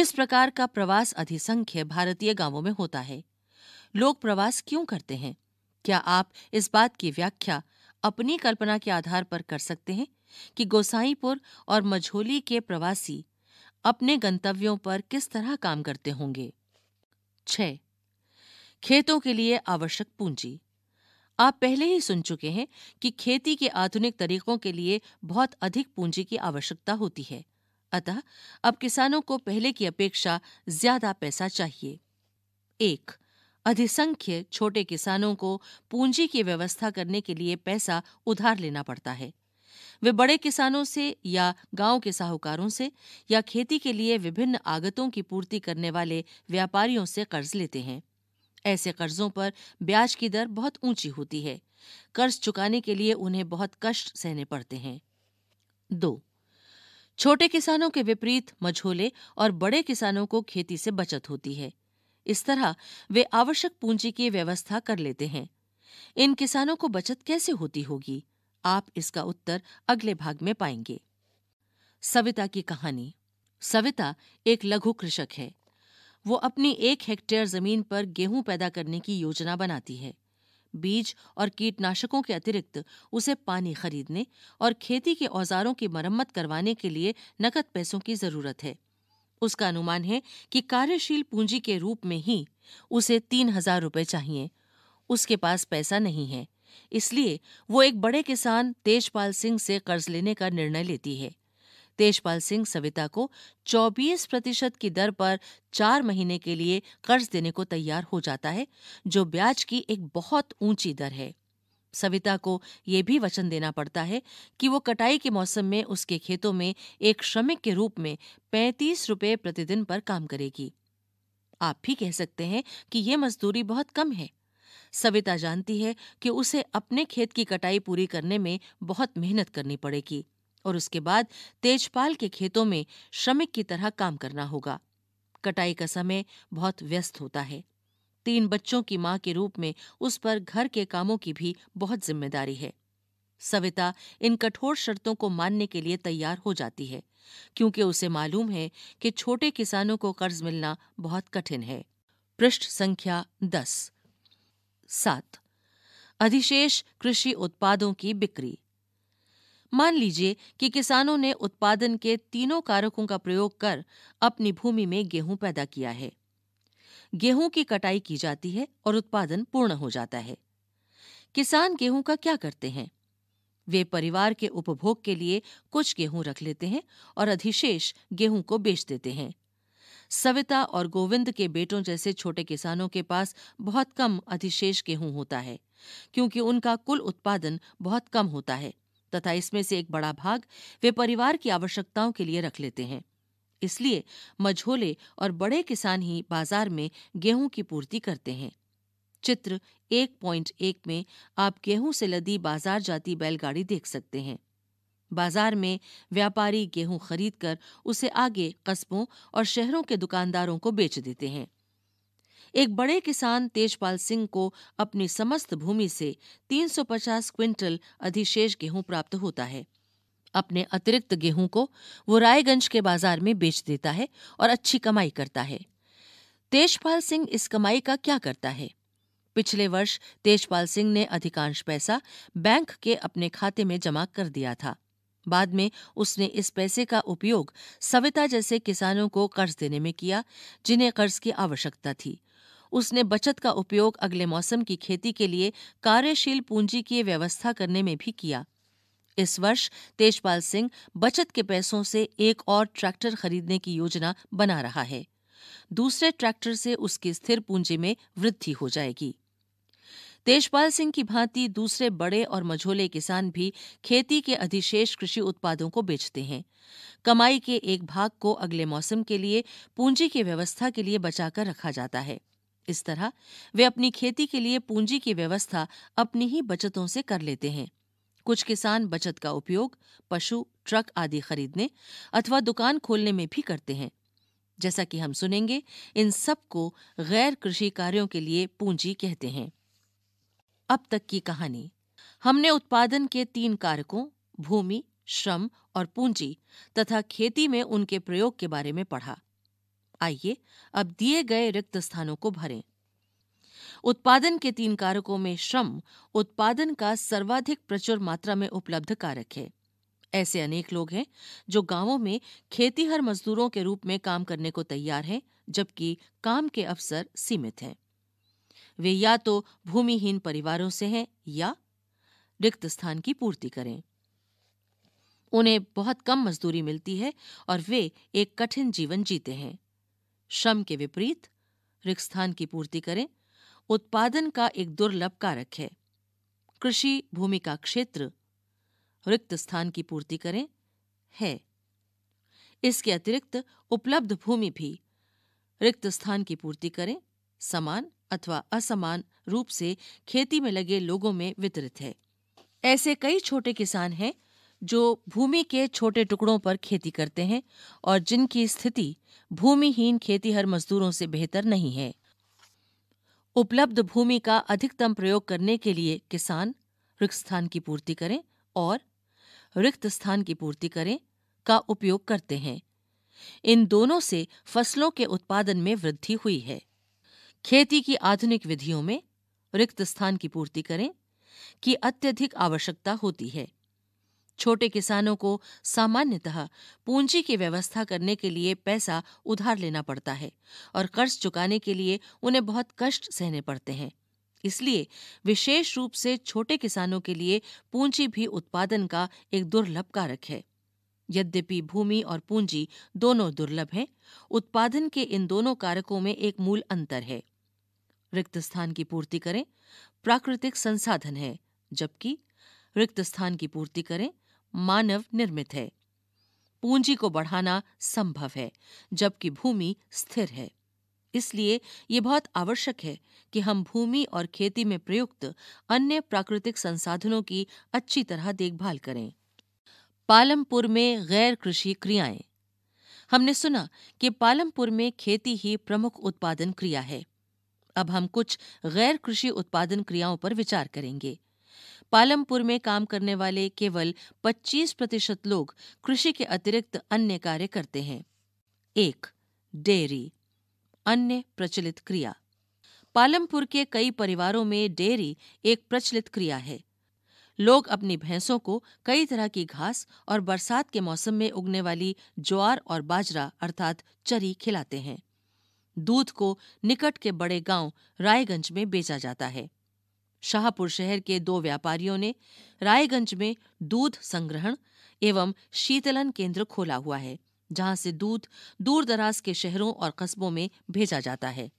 इस प्रकार का प्रवास अधिसंख्य भारतीय गांवों में होता है लोग प्रवास क्यों करते हैं क्या आप इस बात की व्याख्या अपनी कल्पना के आधार पर कर सकते हैं कि गोसाईपुर और मझोली के प्रवासी अपने गंतव्यों पर किस तरह काम करते होंगे छः खेतों के लिए आवश्यक पूंजी आप पहले ही सुन चुके हैं कि खेती के आधुनिक तरीकों के लिए बहुत अधिक पूंजी की आवश्यकता होती है अतः अब किसानों को पहले की अपेक्षा ज्यादा पैसा चाहिए एक अधिसंख्य छोटे किसानों को पूंजी की व्यवस्था करने के लिए पैसा उधार लेना पड़ता है वे बड़े किसानों से या गांव के साहूकारों से या खेती के लिए विभिन्न आगतों की पूर्ति करने वाले व्यापारियों से कर्ज लेते हैं ऐसे कर्जों पर ब्याज की दर बहुत ऊंची होती है कर्ज चुकाने के लिए उन्हें बहुत कष्ट सहने पड़ते हैं दो छोटे किसानों के विपरीत मझोले और बड़े किसानों को खेती से बचत होती है इस तरह वे आवश्यक पूंजी की व्यवस्था कर लेते हैं इन किसानों को बचत कैसे होती होगी आप इसका उत्तर अगले भाग में पाएंगे सविता की कहानी सविता एक लघु कृषक है वो अपनी एक हेक्टेयर जमीन पर गेहूं पैदा करने की योजना बनाती है बीज और कीटनाशकों के अतिरिक्त उसे पानी खरीदने और खेती के औजारों की मरम्मत करवाने के लिए नकद पैसों की जरूरत है उसका अनुमान है कि कार्यशील पूंजी के रूप में ही उसे तीन हजार रुपये चाहिए उसके पास पैसा नहीं है इसलिए वो एक बड़े किसान तेजपाल सिंह से कर्ज लेने का निर्णय लेती है तेजपाल सिंह सविता को 24 प्रतिशत की दर पर चार महीने के लिए कर्ज देने को तैयार हो जाता है जो ब्याज की एक बहुत ऊंची दर है सविता को यह भी वचन देना पड़ता है कि वो कटाई के मौसम में उसके खेतों में एक श्रमिक के रूप में पैंतीस रुपये प्रतिदिन पर काम करेगी आप भी कह सकते हैं कि ये मजदूरी बहुत कम है सविता जानती है कि उसे अपने खेत की कटाई पूरी करने में बहुत मेहनत करनी पड़ेगी और उसके बाद तेजपाल के खेतों में श्रमिक की तरह काम करना होगा कटाई का समय बहुत व्यस्त होता है तीन बच्चों की मां के रूप में उस पर घर के कामों की भी बहुत जिम्मेदारी है सविता इन कठोर शर्तों को मानने के लिए तैयार हो जाती है क्योंकि उसे मालूम है कि छोटे किसानों को कर्ज मिलना बहुत कठिन है पृष्ठ संख्या दस सात अधिशेष कृषि उत्पादों की बिक्री मान लीजिए कि किसानों ने उत्पादन के तीनों कारकों का प्रयोग कर अपनी भूमि में गेहूं पैदा किया है गेहूं की कटाई की जाती है और उत्पादन पूर्ण हो जाता है किसान गेहूं का क्या करते हैं वे परिवार के उपभोग के लिए कुछ गेहूं रख लेते हैं और अधिशेष गेहूं को बेच देते हैं सविता और गोविंद के बेटों जैसे छोटे किसानों के पास बहुत कम अधिशेष गेहूं होता है क्योंकि उनका कुल उत्पादन बहुत कम होता है तथा इसमें से एक बड़ा भाग वे परिवार की आवश्यकताओं के लिए रख लेते हैं इसलिए मझोले और बड़े किसान ही बाजार में गेहूं की पूर्ति करते हैं चित्र 1.1 में आप गेहूं से लदी बाजार जाती बैलगाड़ी देख सकते हैं बाजार में व्यापारी गेहूं खरीदकर उसे आगे कस्बों और शहरों के दुकानदारों को बेच देते हैं एक बड़े किसान तेजपाल सिंह को अपनी समस्त भूमि से 350 क्विंटल अधिशेष गेहूं प्राप्त होता है अपने अतिरिक्त गेहूं को वो रायगंज के बाजार में बेच देता है और अच्छी कमाई करता है तेजपाल सिंह इस कमाई का क्या करता है पिछले वर्ष तेजपाल सिंह ने अधिकांश पैसा बैंक के अपने खाते में जमा कर दिया था बाद में उसने इस पैसे का उपयोग सविता जैसे किसानों को कर्ज देने में किया जिन्हें कर्ज की आवश्यकता थी उसने बचत का उपयोग अगले मौसम की खेती के लिए कार्यशील पूंजी की व्यवस्था करने में भी किया इस वर्ष तेजपाल सिंह बचत के पैसों से एक और ट्रैक्टर खरीदने की योजना बना रहा है दूसरे ट्रैक्टर से उसकी स्थिर पूंजी में वृद्धि हो जाएगी देशपाल सिंह की भांति दूसरे बड़े और मझोले किसान भी खेती के अधिशेष कृषि उत्पादों को बेचते हैं कमाई के एक भाग को अगले मौसम के लिए पूंजी की व्यवस्था के लिए बचाकर रखा जाता है इस तरह वे अपनी खेती के लिए पूंजी की व्यवस्था अपनी ही बचतों से कर लेते हैं कुछ किसान बचत का उपयोग पशु ट्रक आदि खरीदने अथवा दुकान खोलने में भी करते हैं जैसा कि हम सुनेंगे इन सब को गैर कृषि कार्यों के लिए पूंजी कहते हैं अब तक की कहानी हमने उत्पादन के तीन कारकों भूमि श्रम और पूंजी तथा खेती में उनके प्रयोग के बारे में पढ़ा आइए अब दिए गए रिक्त स्थानों को भरें उत्पादन के तीन कारकों में श्रम उत्पादन का सर्वाधिक प्रचुर मात्रा में उपलब्ध कारक है ऐसे अनेक लोग हैं जो गांवों में खेतीहर मजदूरों के रूप में काम करने को तैयार हैं जबकि काम के अवसर सीमित हैं वे या तो भूमिहीन परिवारों से हैं या रिक्त स्थान की पूर्ति करें उन्हें बहुत कम मजदूरी मिलती है और वे एक कठिन जीवन जीते हैं श्रम के विपरीत रिक्त स्थान की पूर्ति करें उत्पादन का एक दुर्लभ कारक है कृषि भूमि का क्षेत्र रिक्त स्थान की पूर्ति करें है इसके अतिरिक्त उपलब्ध भूमि भी रिक्त स्थान की पूर्ति करें समान अथवा असमान रूप से खेती में लगे लोगों में वितरित है ऐसे कई छोटे किसान हैं जो भूमि के छोटे टुकड़ों पर खेती करते हैं और जिनकी स्थिति भूमिहीन खेतीहर मजदूरों से बेहतर नहीं है उपलब्ध भूमि का अधिकतम प्रयोग करने के लिए किसान रिक्त स्थान की पूर्ति करें और रिक्त स्थान की पूर्ति करें का उपयोग करते हैं इन दोनों से फसलों के उत्पादन में वृद्धि हुई है खेती की आधुनिक विधियों में रिक्त स्थान की पूर्ति करें की अत्यधिक आवश्यकता होती है छोटे किसानों को सामान्यतः पूंजी की व्यवस्था करने के लिए पैसा उधार लेना पड़ता है और कर्ज चुकाने के लिए उन्हें बहुत कष्ट सहने पड़ते हैं इसलिए विशेष रूप से छोटे किसानों के लिए पूंजी भी उत्पादन का एक दुर्लभ कारक है यद्यपि भूमि और पूंजी दोनों दुर्लभ हैं उत्पादन के इन दोनों कारकों में एक मूल अंतर है रिक्त स्थान की पूर्ति करें प्राकृतिक संसाधन है जबकि रिक्त स्थान की पूर्ति करें मानव निर्मित है पूंजी को बढ़ाना संभव है जबकि भूमि स्थिर है इसलिए ये बहुत आवश्यक है कि हम भूमि और खेती में प्रयुक्त अन्य प्राकृतिक संसाधनों की अच्छी तरह देखभाल करें पालमपुर में गैर कृषि क्रियाएं हमने सुना कि पालमपुर में खेती ही प्रमुख उत्पादन क्रिया है अब हम कुछ गैर कृषि उत्पादन क्रियाओं पर विचार करेंगे पालमपुर में काम करने वाले केवल 25 प्रतिशत लोग कृषि के अतिरिक्त अन्य कार्य करते हैं एक डेयरी अन्य प्रचलित क्रिया पालमपुर के कई परिवारों में डेयरी एक प्रचलित क्रिया है लोग अपनी भैंसों को कई तरह की घास और बरसात के मौसम में उगने वाली ज्वार और बाजरा अर्थात चरी खिलाते हैं दूध को निकट के बड़े गांव रायगंज में बेचा जाता है शाहपुर शहर के दो व्यापारियों ने रायगंज में दूध संग्रहण एवं शीतलन केंद्र खोला हुआ है जहां से दूध दूर दराज के शहरों और कस्बों में भेजा जाता है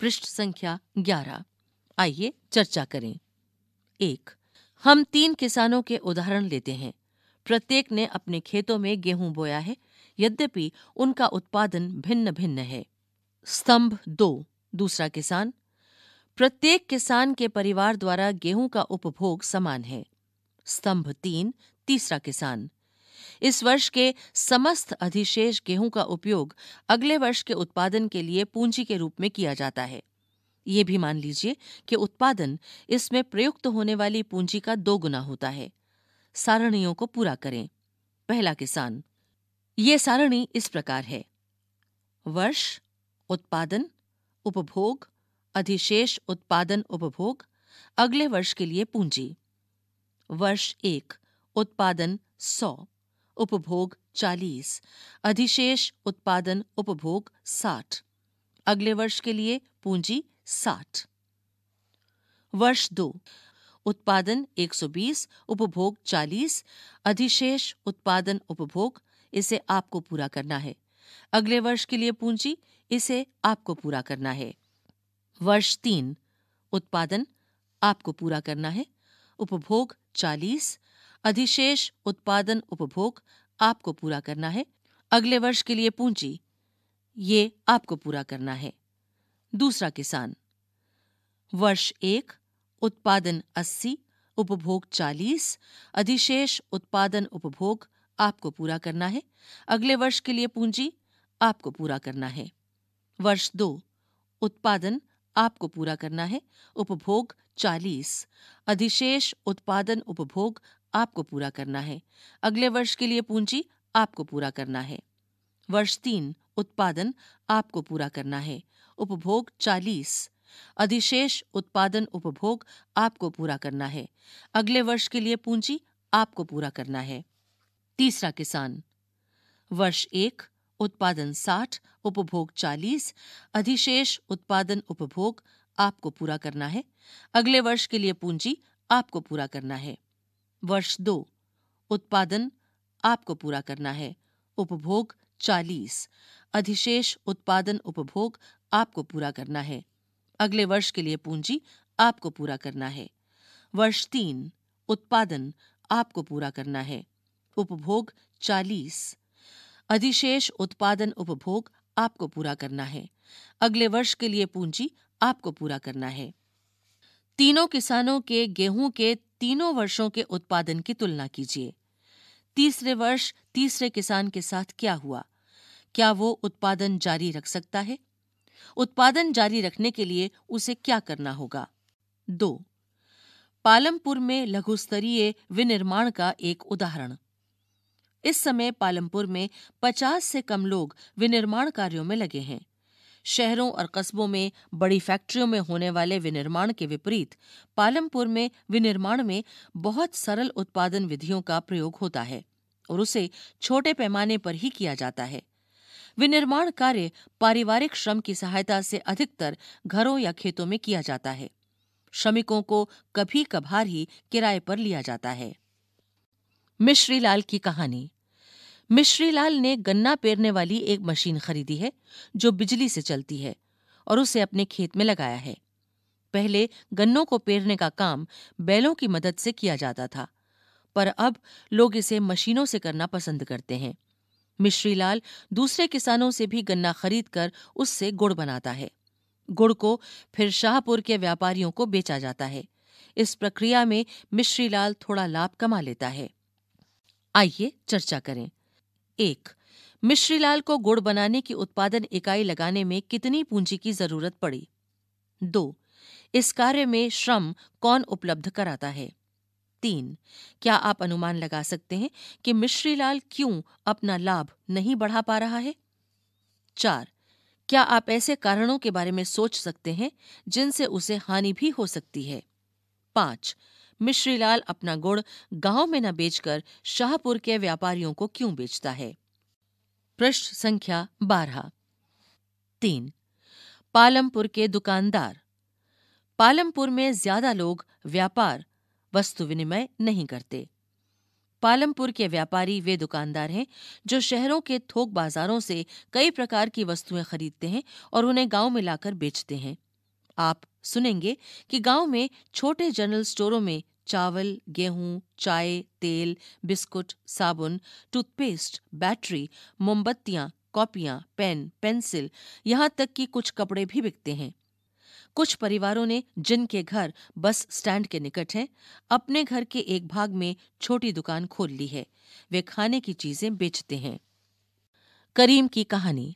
पृष्ठ संख्या ग्यारह आइए चर्चा करें एक हम तीन किसानों के उदाहरण लेते हैं प्रत्येक ने अपने खेतों में गेहूं बोया है यद्यपि उनका उत्पादन भिन्न भिन्न है स्तंभ दो दूसरा किसान प्रत्येक किसान के परिवार द्वारा गेहूं का उपभोग समान है स्तंभ तीन तीसरा किसान इस वर्ष के समस्त अधिशेष गेहूं का उपयोग अगले वर्ष के उत्पादन के लिए पूंजी के रूप में किया जाता है ये भी मान लीजिए कि उत्पादन इसमें प्रयुक्त होने वाली पूंजी का दो गुना होता है सारणियों को पूरा करें पहला किसान ये सारणी इस प्रकार है वर्ष उत्पादन उपभोग अधिशेष उत्पादन उपभोग अगले वर्ष के लिए पूंजी वर्ष एक उत्पादन सौ उपभोग चालीस अधिशेष उत्पादन उपभोग साठ अगले वर्ष के लिए पूंजी साठ वर्ष दो उत्पादन 120 उपभोग 40 अधिशेष उत्पादन उपभोग इसे आपको पूरा करना है अगले वर्ष के लिए पूंजी इसे आपको पूरा करना है वर्ष तीन उत्पादन आपको पूरा करना है उपभोग चालीस अधिशेष उत्पादन उपभोग आपको पूरा करना है अगले वर्ष के लिए पूंजी ये आपको पूरा करना है दूसरा किसान वर्ष एक उत्पादन अस्सी उपभोग चालीस अधिशेष उत्पादन उपभोग आपको पूरा करना है अगले वर्ष के लिए पूंजी आपको पूरा करना है वर्ष दो उत्पादन आपको पूरा करना है उपभोग चालीस अधिशेष उत्पादन उपभोग आपको पूरा करना है अगले वर्ष के लिए पूंजी आपको पूरा करना है वर्ष तीन उत्पादन आपको पूरा करना है उपभोग चालीस अधिशेष उत्पादन उपभोग आपको पूरा करना है अगले वर्ष के लिए पूंजी आपको पूरा करना है तीसरा किसान वर्ष एक उत्पादन 60, उपभोग 40, अधिशेष उत्पादन उपभोग आपको पूरा करना है अगले वर्ष के लिए पूंजी आपको पूरा करना है वर्ष दो उत्पादन आपको पूरा करना है उपभोग 40, अधिशेष उत्पादन उपभोग आपको पूरा करना है अगले वर्ष के लिए पूंजी आपको पूरा करना है वर्ष तीन उत्पादन आपको पूरा करना है उपभोग 40 अधिशेष उत्पादन उपभोग आपको पूरा करना है अगले वर्ष के लिए पूंजी आपको पूरा करना है तीनों किसानों के गेहूं के तीनों वर्षों के उत्पादन की तुलना कीजिए तीसरे वर्ष तीसरे किसान के साथ क्या हुआ क्या वो उत्पादन जारी रख सकता है उत्पादन जारी रखने के लिए उसे क्या करना होगा दो पालमपुर में लघुस्तरीय विनिर्माण का एक उदाहरण इस समय पालमपुर में 50 से कम लोग विनिर्माण कार्यों में लगे हैं शहरों और कस्बों में बड़ी फैक्ट्रियों में होने वाले विनिर्माण के विपरीत पालमपुर में विनिर्माण में बहुत सरल उत्पादन विधियों का प्रयोग होता है और उसे छोटे पैमाने पर ही किया जाता है विनिर्माण कार्य पारिवारिक श्रम की सहायता से अधिकतर घरों या खेतों में किया जाता है श्रमिकों को कभी कभार ही किराए पर लिया जाता है मिश्री लाल की कहानी मिश्री लाल ने गन्ना पेरने वाली एक मशीन खरीदी है जो बिजली से चलती है और उसे अपने खेत में लगाया है पहले गन्नों को पेरने का काम बैलों की मदद से किया जाता था पर अब लोग इसे मशीनों से करना पसंद करते हैं मिश्री लाल दूसरे किसानों से भी गन्ना खरीद कर उससे गुड़ बनाता है गुड़ को फिर शाहपुर के व्यापारियों को बेचा जाता है इस प्रक्रिया में मिश्री लाल थोड़ा लाभ कमा लेता है आइए चर्चा करें एक मिश्रीलाल को गुड़ बनाने की उत्पादन इकाई लगाने में कितनी पूंजी की जरूरत पड़ी दो इस कार्य में श्रम कौन उपलब्ध कराता है तीन क्या आप अनुमान लगा सकते हैं कि मिश्रीलाल क्यों अपना लाभ नहीं बढ़ा पा रहा है चार क्या आप ऐसे कारणों के बारे में सोच सकते हैं जिनसे उसे हानि भी हो सकती है पांच मिश्रीलाल अपना गुड़ गांव में न बेचकर शाहपुर के व्यापारियों को क्यों बेचता है प्रश्न संख्या बारह तीन पालमपुर के दुकानदार पालमपुर में ज्यादा लोग व्यापार वस्तु विनिमय नहीं करते पालमपुर के व्यापारी वे दुकानदार हैं जो शहरों के थोक बाजारों से कई प्रकार की वस्तुएं खरीदते हैं और उन्हें गांव में लाकर बेचते हैं आप सुनेंगे कि गांव में छोटे जनरल स्टोरों में चावल गेहूं चाय तेल बिस्कुट साबुन टूथपेस्ट बैटरी मोमबत्तियां कॉपियां पेन पेंसिल यहां तक कि कुछ कपड़े भी बिकते हैं कुछ परिवारों ने जिनके घर बस स्टैंड के निकट है अपने घर के एक भाग में छोटी दुकान खोल ली है वे खाने की चीजें बेचते हैं करीम की कहानी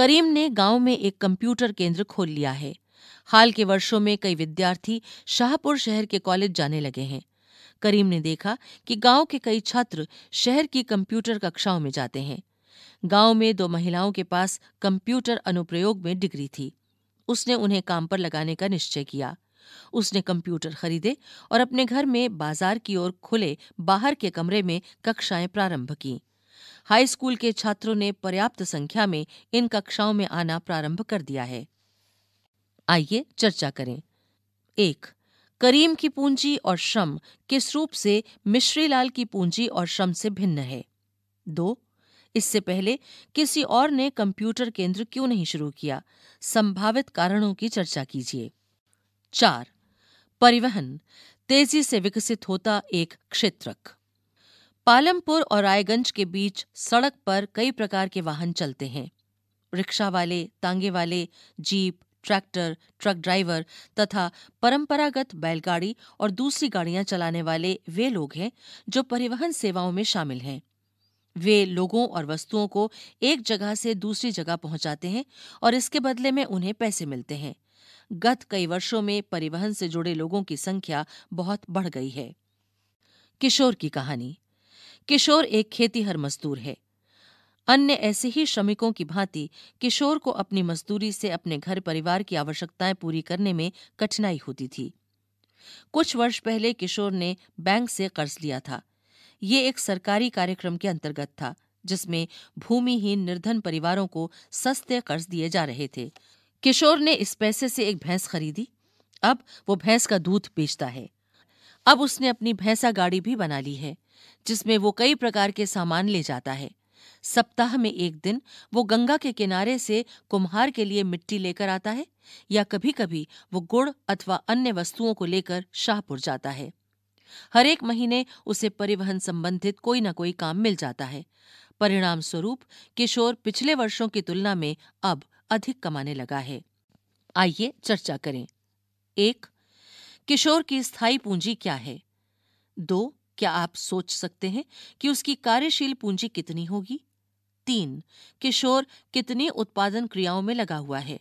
करीम ने गांव में एक कंप्यूटर केंद्र खोल लिया है हाल के वर्षों में कई विद्यार्थी शाहपुर शहर के कॉलेज जाने लगे हैं करीम ने देखा कि गांव के कई छात्र शहर की कंप्यूटर कक्षाओं में जाते हैं गांव में दो महिलाओं के पास कंप्यूटर अनुप्रयोग में डिग्री थी उसने उन्हें काम पर लगाने का निश्चय किया उसने कंप्यूटर खरीदे और अपने घर में बाजार की ओर खुले बाहर के कमरे में कक्षाएं प्रारंभ की हाई स्कूल के छात्रों ने पर्याप्त संख्या में इन कक्षाओं में आना प्रारंभ कर दिया है आइए चर्चा करें एक करीम की पूंजी और श्रम किस रूप से मिश्रीलाल की पूंजी और श्रम से भिन्न है दो इससे पहले किसी और ने कंप्यूटर केंद्र क्यों नहीं शुरू किया संभावित कारणों की चर्चा कीजिए चार परिवहन तेजी से विकसित होता एक क्षेत्रक पालमपुर और रायगंज के बीच सड़क पर कई प्रकार के वाहन चलते हैं रिक्शा वाले तांगे वाले जीप ट्रैक्टर ट्रक ड्राइवर तथा परंपरागत बैलगाड़ी और दूसरी गाड़ियां चलाने वाले वे लोग हैं जो परिवहन सेवाओं में शामिल हैं वे लोगों और वस्तुओं को एक जगह से दूसरी जगह पहुंचाते हैं और इसके बदले में उन्हें पैसे मिलते हैं गत कई वर्षों में परिवहन से जुड़े लोगों की संख्या बहुत बढ़ गई है किशोर की कहानी किशोर एक खेतीहर मजदूर है अन्य ऐसे ही श्रमिकों की भांति किशोर को अपनी मजदूरी से अपने घर परिवार की आवश्यकताएं पूरी करने में कठिनाई होती थी कुछ वर्ष पहले किशोर ने बैंक से कर्ज लिया था ये एक सरकारी कार्यक्रम के अंतर्गत था जिसमें भूमिहीन निर्धन परिवारों को सस्ते कर्ज दिए जा रहे थे किशोर ने इस पैसे से एक भैंस खरीदी अब वो भैंस का दूध बेचता है अब उसने अपनी भैंसा गाड़ी भी बना ली है जिसमें वो कई प्रकार के सामान ले जाता है सप्ताह में एक दिन वो गंगा के किनारे से कुम्हार के लिए मिट्टी लेकर आता है या कभी कभी वो गुड़ अथवा अन्य वस्तुओं को लेकर शाहपुर जाता है हर एक महीने उसे परिवहन संबंधित कोई ना कोई काम मिल जाता है परिणाम स्वरूप किशोर पिछले वर्षों की तुलना में अब अधिक कमाने लगा है आइए चर्चा करें एक किशोर की स्थायी पूंजी क्या है दो क्या आप सोच सकते हैं कि उसकी कार्यशील पूंजी कितनी होगी तीन किशोर कितनी उत्पादन क्रियाओं में लगा हुआ है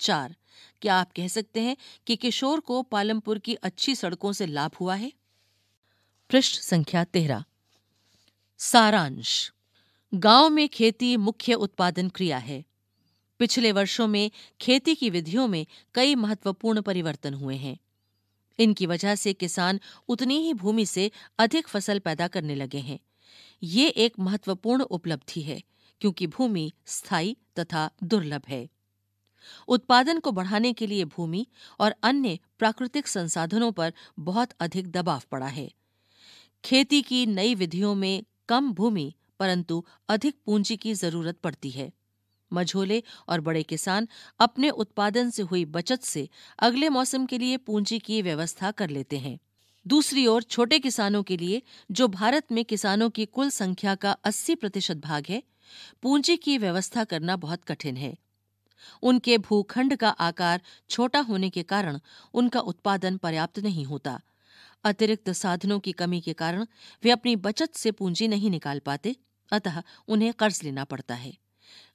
चार क्या आप कह सकते हैं कि किशोर को पालमपुर की अच्छी सड़कों से लाभ हुआ है पृष्ठ संख्या तेरह सारांश गांव में खेती मुख्य उत्पादन क्रिया है पिछले वर्षों में खेती की विधियों में कई महत्वपूर्ण परिवर्तन हुए हैं इनकी वजह से किसान उतनी ही भूमि से अधिक फसल पैदा करने लगे हैं ये एक महत्वपूर्ण उपलब्धि है क्योंकि भूमि स्थायी तथा दुर्लभ है उत्पादन को बढ़ाने के लिए भूमि और अन्य प्राकृतिक संसाधनों पर बहुत अधिक दबाव पड़ा है खेती की नई विधियों में कम भूमि परंतु अधिक पूंजी की जरूरत पड़ती है मझोले और बड़े किसान अपने उत्पादन से हुई बचत से अगले मौसम के लिए पूंजी की व्यवस्था कर लेते हैं दूसरी ओर छोटे किसानों के लिए जो भारत में किसानों की कुल संख्या का 80 प्रतिशत भाग है पूंजी की व्यवस्था करना बहुत कठिन है उनके भूखंड का आकार छोटा होने के कारण उनका उत्पादन पर्याप्त नहीं होता अतिरिक्त साधनों की कमी के कारण वे अपनी बचत से पूंजी नहीं निकाल पाते अतः उन्हें कर्ज लेना पड़ता है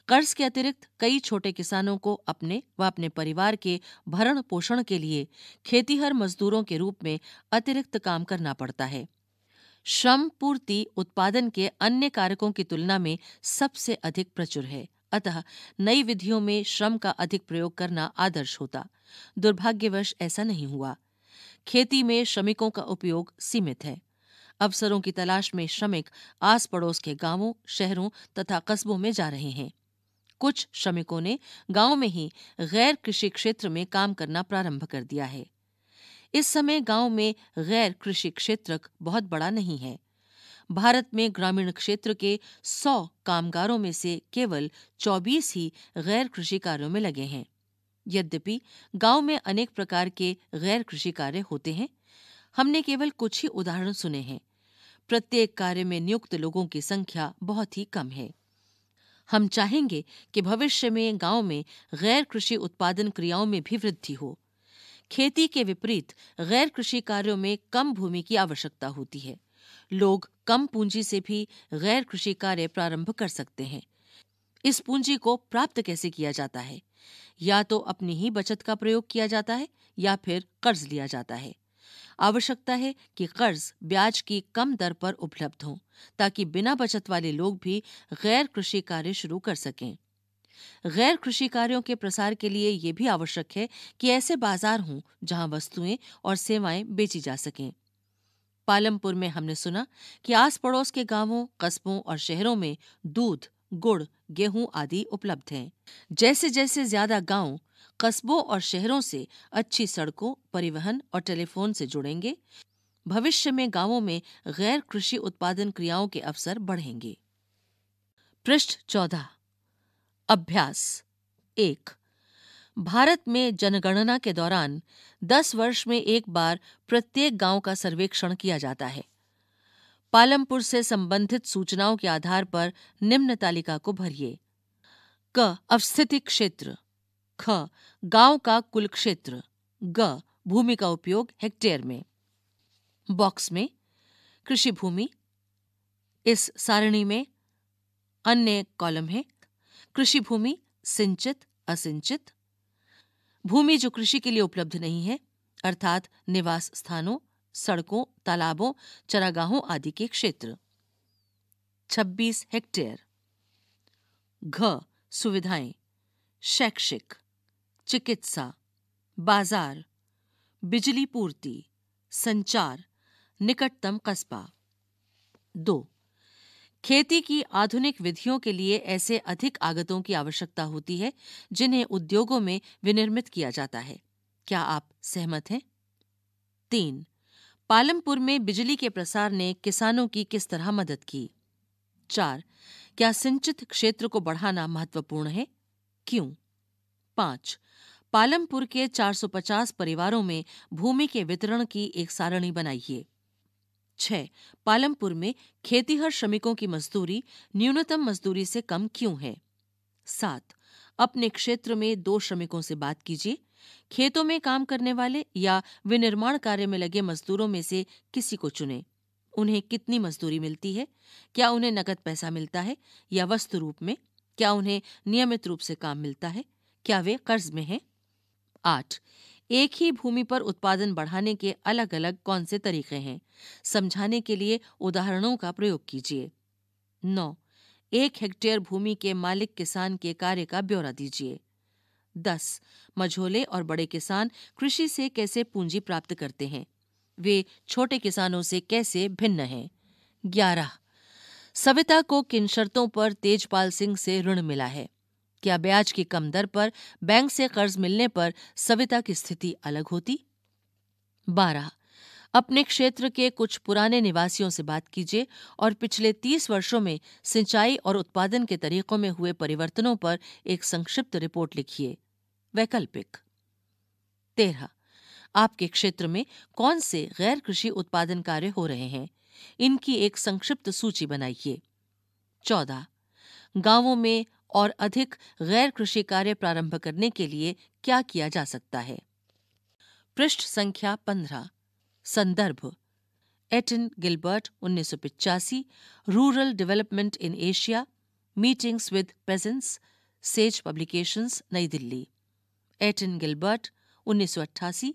कर्ज के अतिरिक्त कई छोटे किसानों को अपने व अपने परिवार के भरण पोषण के लिए खेतीहर मजदूरों के रूप में अतिरिक्त काम करना पड़ता है श्रम पूर्ति उत्पादन के अन्य कारकों की तुलना में सबसे अधिक प्रचुर है अतः नई विधियों में श्रम का अधिक प्रयोग करना आदर्श होता दुर्भाग्यवश ऐसा नहीं हुआ खेती में श्रमिकों का उपयोग सीमित है अवसरों की तलाश में श्रमिक आस पड़ोस के गांवों शहरों तथा कस्बों में जा रहे हैं कुछ श्रमिकों ने गांव में ही गैर कृषि क्षेत्र में काम करना प्रारंभ कर दिया है इस समय गांव में गैर कृषि क्षेत्र बहुत बड़ा नहीं है भारत में ग्रामीण क्षेत्र के 100 कामगारों में से केवल 24 ही गैर कृषि कार्यों में लगे हैं यद्यपि गांव में अनेक प्रकार के गैर कृषि कार्य होते हैं हमने केवल कुछ ही उदाहरण सुने हैं प्रत्येक कार्य में नियुक्त लोगों की संख्या बहुत ही कम है हम चाहेंगे कि भविष्य में गांव में गैर कृषि उत्पादन क्रियाओं में भी वृद्धि हो खेती के विपरीत गैर कृषि कार्यों में कम भूमि की आवश्यकता होती है लोग कम पूंजी से भी गैर कृषि कार्य प्रारंभ कर सकते हैं इस पूंजी को प्राप्त कैसे किया जाता है या तो अपनी ही बचत का प्रयोग किया जाता है या फिर कर्ज लिया जाता है आवश्यकता है कि कर्ज ब्याज की कम दर पर उपलब्ध हो ताकि बिना बचत वाले लोग भी गैर कृषि कार्य शुरू कर सकें गैर कृषि कार्यों के प्रसार के लिए यह भी आवश्यक है कि ऐसे बाजार हों जहां वस्तुएं और सेवाएं बेची जा सकें पालमपुर में हमने सुना कि आस पड़ोस के गांवों कस्बों और शहरों में दूध गुड़ गेहूं आदि उपलब्ध हैं जैसे जैसे ज्यादा गांव कस्बों और शहरों से अच्छी सड़कों परिवहन और टेलीफोन से जुड़ेंगे भविष्य में गांवों में गैर कृषि उत्पादन क्रियाओं के अवसर बढ़ेंगे पृष्ठ चौदह अभ्यास एक भारत में जनगणना के दौरान दस वर्ष में एक बार प्रत्येक गांव का सर्वेक्षण किया जाता है पालमपुर से संबंधित सूचनाओं के आधार पर निम्न तालिका को भरिए क अवस्थिति क्षेत्र ख गांव का कुल क्षेत्र ग भूमि का उपयोग हेक्टेयर में बॉक्स में कृषि भूमि इस सारणी में अन्य कॉलम है कृषि भूमि सिंचित असिंचित भूमि जो कृषि के लिए उपलब्ध नहीं है अर्थात निवास स्थानों सड़कों तालाबों चरागाहों आदि के क्षेत्र 26 हेक्टेयर घ सुविधाएं शैक्षिक चिकित्सा बाजार बिजली पूर्ति संचार निकटतम कस्बा दो खेती की आधुनिक विधियों के लिए ऐसे अधिक आगतों की आवश्यकता होती है जिन्हें उद्योगों में विनिर्मित किया जाता है क्या आप सहमत हैं तीन पालमपुर में बिजली के प्रसार ने किसानों की किस तरह मदद की चार क्या सिंचित क्षेत्र को बढ़ाना महत्वपूर्ण है क्यों पांच पालमपुर के 450 परिवारों में भूमि के वितरण की एक सारणी बनाइए छह पालमपुर में खेतीहर श्रमिकों की मजदूरी न्यूनतम मजदूरी से कम क्यों है सात अपने क्षेत्र में दो श्रमिकों से बात कीजिए खेतों में काम करने वाले या विनिर्माण कार्य में लगे मजदूरों में से किसी को चुने उन्हें कितनी मजदूरी मिलती है क्या उन्हें नकद पैसा मिलता है या वस्तु रूप में क्या उन्हें नियमित रूप से काम मिलता है क्या वे कर्ज में हैं आठ एक ही भूमि पर उत्पादन बढ़ाने के अलग अलग कौन से तरीके हैं समझाने के लिए उदाहरणों का प्रयोग कीजिए नौ एक हेक्टेयर भूमि के मालिक किसान के कार्य का ब्यौरा दीजिए दस मझोले और बड़े किसान कृषि से कैसे पूंजी प्राप्त करते हैं वे छोटे किसानों से कैसे भिन्न हैं ग्यारह सविता को किन शर्तों पर तेजपाल सिंह से ऋण मिला है क्या ब्याज की कम दर पर बैंक से कर्ज मिलने पर सविता की स्थिति अलग होती बारह अपने क्षेत्र के कुछ पुराने निवासियों से बात कीजिए और पिछले तीस वर्षों में सिंचाई और उत्पादन के तरीकों में हुए परिवर्तनों पर एक संक्षिप्त रिपोर्ट लिखिए वैकल्पिक तेरह आपके क्षेत्र में कौन से गैर कृषि उत्पादन कार्य हो रहे हैं इनकी एक संक्षिप्त सूची बनाइए चौदह गांवों में और अधिक गैर कृषि कार्य प्रारंभ करने के लिए क्या किया जा सकता है पृष्ठ संख्या पंद्रह संदर्भ एटन गिलबर्ट उन्नीस सौ पिचासी rural development in Asia meetings with presence Sage publications New Delhi Etienne Gilbert उन्नीस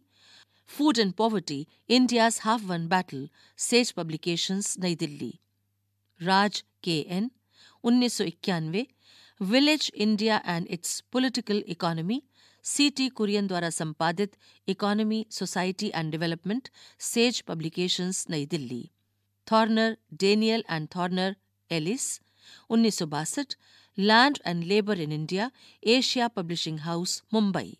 food and poverty India's half won battle Sage publications New Delhi Raj K N उन्नीस village India and its political economy C T Kurien द्वारा संपादित economy society and development Sage publications New Delhi Thorner Daniel and Thorner Alice उन्नीस सौ बासठ land and labour in India Asia publishing house Mumbai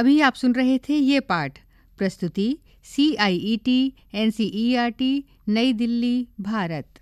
अभी आप सुन रहे थे ये पाठ प्रस्तुति C I E T N C E R T New Delhi Bharat